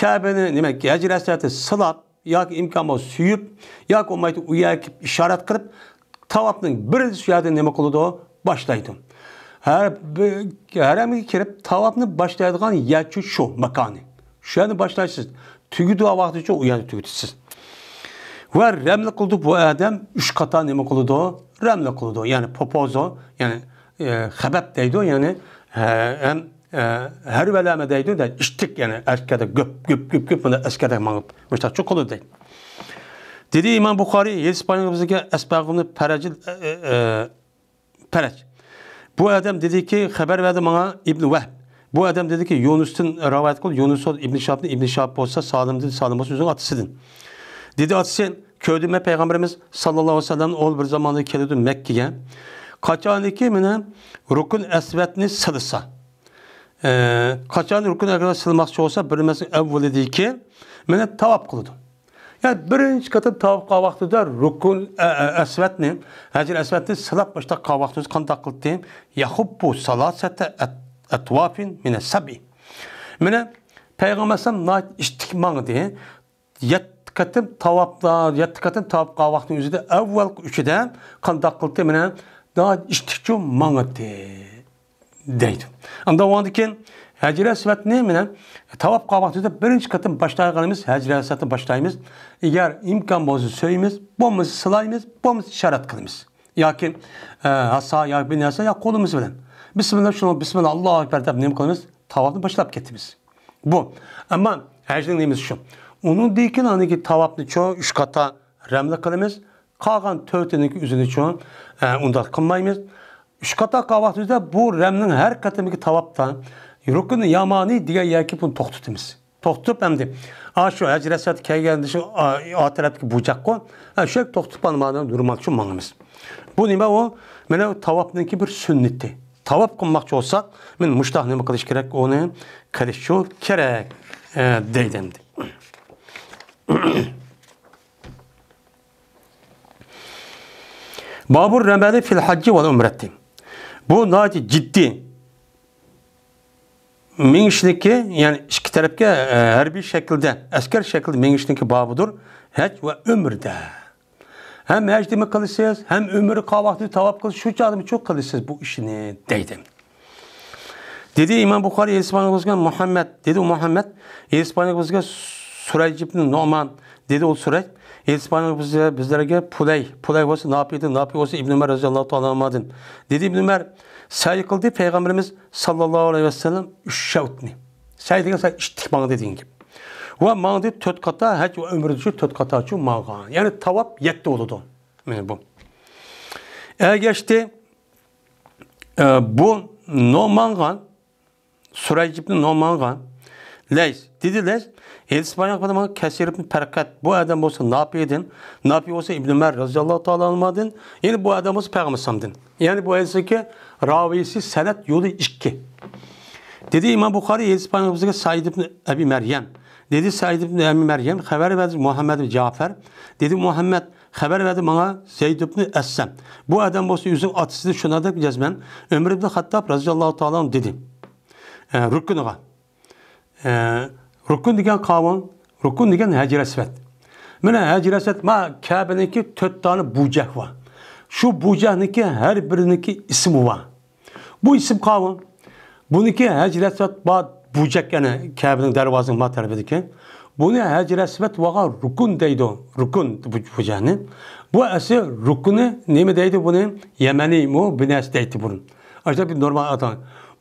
Kabe'ni demek ki Hacir Esra'yı sılap ya ki imkanı suyup ya ki olmayı uyuyakip işaret kılıp tavapının birinci suyada ne kılıdı başlaydı. Her, her herhangi kirip tavapını başlayan yer şu makani Şu yani başlarsınız. Tügü dua vakti çok uyanı tügütüsüz. Ve remle kıldı bu adam üç kata nima kıldı o? Remle kıldı Yani popozo yani e, hebep deydi yani e, hem e, her velame deydi de içtik yani erkede göp göp göp göp bunda eskede mağıp. Müştak çok kıldı deydi. Dedi İmam Bukhari, Yelis Bayramımızdaki esbağını peracil e, e, e perac. Bu adam dedi ki, haber verdi bana İbn Vehb. Bu adam dedi ki, Yunus'un rivayet kıl, Yunus ol İbn Şahb'ın, İbn Şahb olsa salim dedi, salim olsa sözün atısıdın. Dedi atsen köydüme Peygamberimiz sallallahu aleyhi ve sellem ol bir zamanı keledi Mekke'ye. Kaçan iki mine rukun esvetini sılısa. Ee, kaçan rukun esvetini sılmakçı olsa birimiz evveli deyik ki mine tavap kılıdı. Yani birinci katı tavuk kavaktı rukun e, e, esvetini, hacil esvetini sılap başta kavaktı kandak kıldı. Yahubbu salasete et, etvafin mine sabi. Mine Peygamber Sam naat istikmanı diye haqiqatdan tavaplar, yattiqatdan tavap qavaqtın özüdə əvvəl üçüdən qandaq qıldı mənə daha iştikçü mağıtı deydi. Anda o hacire Həcrə ne mənə tavap qavaqtı özüdə birinci qatın başlayıqanımız, həcrə sifətini başlayımız. Eğer imkan bozu söyümüz, bombamızı sılayımız, bombamızı işarət qılımız. Ya ki, e, hasa, ya bir nəsə, ya kolumuz bilən. Bismillah şunu, Bismillah, Allah-u Ekber deyib, neyim qılımız? Tavapını başlayıb getdimiz. Bu. Ama hacire neyimiz şu. Унундагы аники талапны чоң үш ката рәмле кылабыз. Калган 4-ники үзүне чоң ундак кылмайбыз. Үш ката калган сүздә бу рәмнең һәр катымыгы талапта рукны яманы дигән яки буны токтытыбыз. Токтып әмди. А şu həcrəsət kəlgəndə şu atərətki bucaq qon. Ha şu toxtub durmak durmaq üçün Bu nimə o? Mənə ki bir sünnətdir. Tavap qılmaqçı olsaq, mən müştah nimə qilish kerak, onu qilish kerak e, deydimdi. Babur remeli fil hacci vel umretti. Bu naci ciddi. Mengişdeki yani iki tarafga e, harbiy shaklda, askar shaklda mengişdeki babudur. Hac ve umrda. Hem hac demek kılısız, hem ömrü kavakti tavap kılısız. Şu canımı çok kılısız bu işini deydi. Dedi İmam Bukhari İspanyol Muhammed dedi Muhammed İspanyol Süreç ibn Numan dedi o süreç. İspanyol bizlere, bizlere gel pulay, pulay olsa ne yapıyordu? Ne yapıyorsa İbn Ömer radıyallahu ta'ala Dedi İbn Ömer sayı Peygamberimiz sallallahu aleyhi ve sellem üç şevtini. Sayı dediğin sayı iştik bana dediğin gibi. Ve bana dedi tört kata hac ve ömür düşü tört kata açı mağan. Yani tavap yetti oldu. Yani bu. Eğer geçti e, bu Nomangan Suraycib'in kan, Leys. Dedi Leys İspan yapmadan kesirip perket Bu adam olsa ne yapıyordun? Ne olsa İbn Ömer radıyallahu ta'ala almadın. Yani bu adam olsa Peygamber Yani bu hadis ki ravisi senet yolu iki. Dedi İmam Bukhari İspan yapmadan Said ibn Ebi Meryem. Dedi Said ibn Ebi Meryem haber verdi Muhammed ibn Cafer. Dedi Muhammed haber verdi bana Zeyd ibn Essem. Bu adam olsa yüzün atısı şuna da bileceğiz ben. Ömür ibn Hattab radıyallahu ta'ala dedi. E, ee, Rükkun'a. E, ee, Rukun digen kavun, rukun digen hecir esvet. Mene hecir esvet ma Kabe'ninki tört tane bucak var. Şu bucağınki her birindeki isim var. Bu isim kavun. Bununki hecir esvet ba bucak yani Kabe'nin dervazın ma terbedeki. Bunu hecir esvet vaga rukun deydi Rukun Rukun bucağını. Bu esi rukunu ne mi deydi bunu? Yemeni mu bines deydi bunun. Acaba bir normal adam.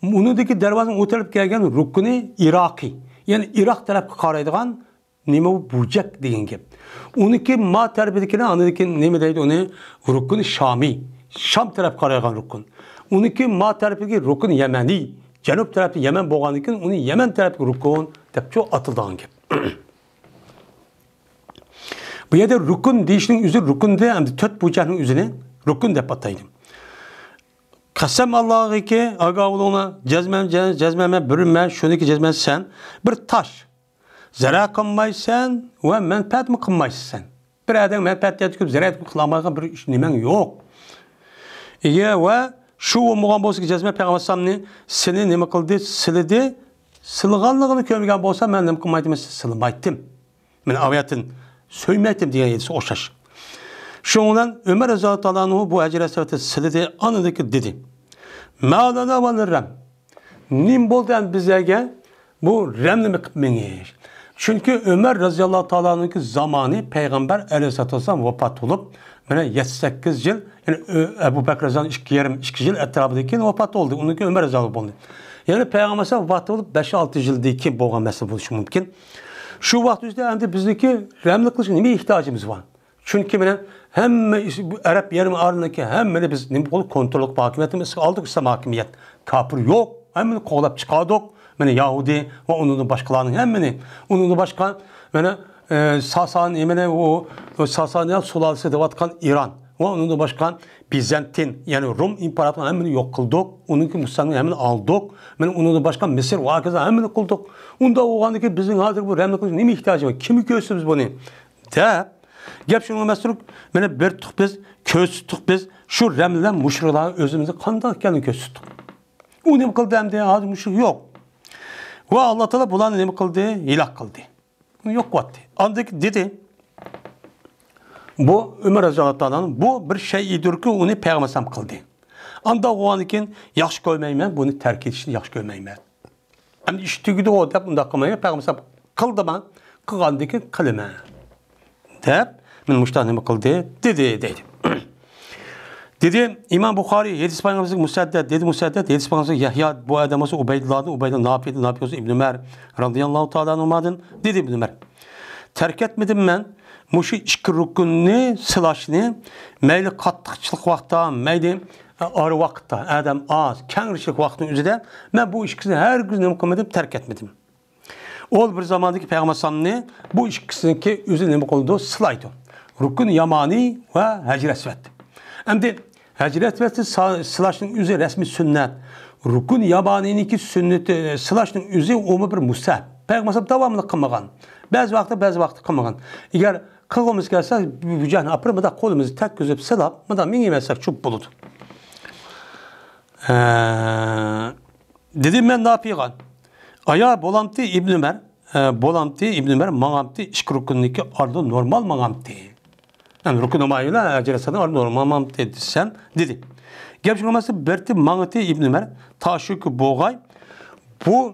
Bunundaki dervazın o tarafı gelgen rukunu Iraki ya'ni iroq tarafga qaraydigan nima u bujak ki, gap ki ma tarbinikini ananiki nima deydi uni rukun shomiy Şam tarafı qaraydigan rukun ki ma tarafidagi rukun Yemeni, janub tarafı Yemen bo'lgandan keyin uni yaman tarafiga rukun deb atildigan gap bu yerda rukun deyishning o'zi rukunda hamda to'rt burchakning o'zini rukun deb ataydi Qasam Allohgaki agovlini jazmam jazmama birinman shuniki jazman sen bir taş, tosh. Zara qilmaysan va manfaatmi qilmaysan. Bir adam manfaat yetkib zarar qilmagan bir ish yok. İyi ve şu shu bo'lmagan bo'lsa cezme payg'ambar sallamni seni nima qildi? Silidi. Silganligini ko'rgan bo'lsa men nima qilmaydim? Ben Men söylemedim söymaydim degan yetsa o'xshash. Şununla Ömer Rıza Talan'ı bu acil sebebi silidi anındaki dedi. Mâdana vanı rem. Nim boldan bizege bu remli miniş. Çünkü Ömer radıyallahu ta'ala'nınki zamanı Peygamber aleyhissalatü vesselam vapat olup böyle 7-8 yıl yani Ebu Bekir radıyallahu 2 yarım 2 yıl etrafındaki vapat oldu. Onun ki Ömer radıyallahu oldu. Yani Peygamber sallallahu vapat olup 5-6 yıldaki boğan mesele buluşu mümkün. Şu vaxt üzerinde bizimki remli kılıcı nime ihtiyacımız var. Çünkü benim hem Arap yerim ağrındaki hem de biz ne bulup kontrol hakimiyetimiz aldık ise hakimiyet. Kapır yok. Hem de kolap çıkardık. Mene Yahudi ve onun başkalarının hem de onun başka mene e, Sasan emene o, o Sasaniya sulalisi devatkan İran. Ve onun da başkan Bizantin yani Rum Hem de yok kıldık. Onunki Hem de aldık. Yani onun da başkan Mısır hem de kıldık. Onda o ki bizim hazır bu remlik ne mi ihtiyacımız var? Kimi göğsümüz bunu? De Gəp şunu məsələn, mənə bir tuq biz, köz tutuq biz, şu rəmlən muşruları özümüzü qandaq gəlin köz tutuq. O nə qıldı əmdi? Hacı muşruq yox. Və Allah təala bunları nə qıldı? İlah qıldı. Bunu yox qıldı. Andaki dedi bu Ömər Rəziyallahu bu bir şey idir ki, onu peyğəmbər qıldı. Anda oğan ikin yaxşı görməyimən, bunu tərk etişini yaxşı görməyimən. Həm iş tügüdü o deyib, bunda qılmayı peyğəmbər qıldı mən, qığandı ki, qılmə. kitap min müştahne kıldı dedi dedi. dedi İmam Bukhari hadis peygamberimiz Musaddet dedi Musaddet hadis peygamberimiz Yahya bu adamı Ubeydullah'dı Ubeydullah ne yapıyordu ne yapıyorsun İbn Ömer radıyallahu teala anhu'dan dedi İbn Ömer. Terk etmedim ben muşu iki rükunni silashni meyli qattiqchilik vaqtda meyli e, arı vaqtda adam az kengrichilik vakti o'zida ben bu ikkisini her gün nima qilmadim tark etmadim Ol bir zamandaki Peygamber sallallahu bu ikkisiniki o'zi bu konuda slayt. Rukun yamani va hacir esvet. Endi hacir esvet sılashning o'zi resmi sünnet. Rukun yamaniyninki sunnati e, sılashning o'zi o'mi bir musab. Peygamber davomli qilmagan. Ba'zi vaqtda ba'zi vaqtda qilmagan. Agar qilg'imiz kelsa, bu jahni apir mada qo'limizni tak ko'zib silab, mada mingemasak chub bo'ladi. Ee, dedim ben ne yapayım? Aya bolamti İbnümer, e, bolamti İbnümer, mağamti işkurukundaki ardı normal mağamti. Yani rukun umayla acelasada ardı normal mağamti sen dedi. Gevşin olması berti mağamti İbnümer, taşık boğay, bu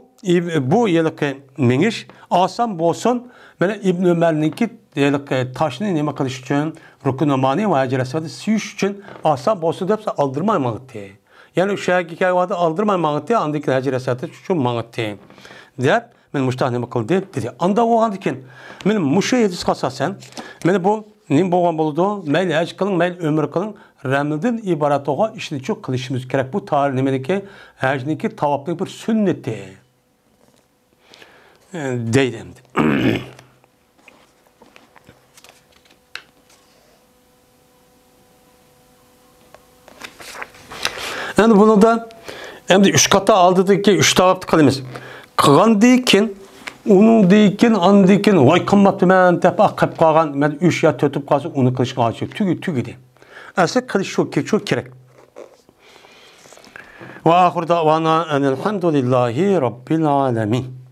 bu yılıkı meniş asam bolsun böyle İbn Ömer'ninki yılıkı taşını ne makalış için rukun amani ve acelasada süyüş için asam bolsun depse aldırmaymalı diye. Yani şagi ki vada aldırma mağıttı andaki hacir esatı şu mağıttı. Der men muştahne bakıldı dedi. Anda o andıkin men muşu yediz kasasen men bu nim bolgan boldu meyli hac kılın meyli ömür kılın ramildin ibarat oğa işini çok kılışımız gerek bu tarih nemedeki hacdeki tavaplık bir sünneti. Deydim. Yani bunu da hem de üç kata aldı aldıdaki üç taraflı kalemiz. Kıran deyken, onu deyken, an deyken, vay kımmatı ben tepe akıp kalan, ben üç ya tötüp kalsın, onu kılıçın ağacı. Tügü, tügü de. Asıl kılıç çok çok gerek. Ve ahir davana enelhamdülillahi rabbil alemin.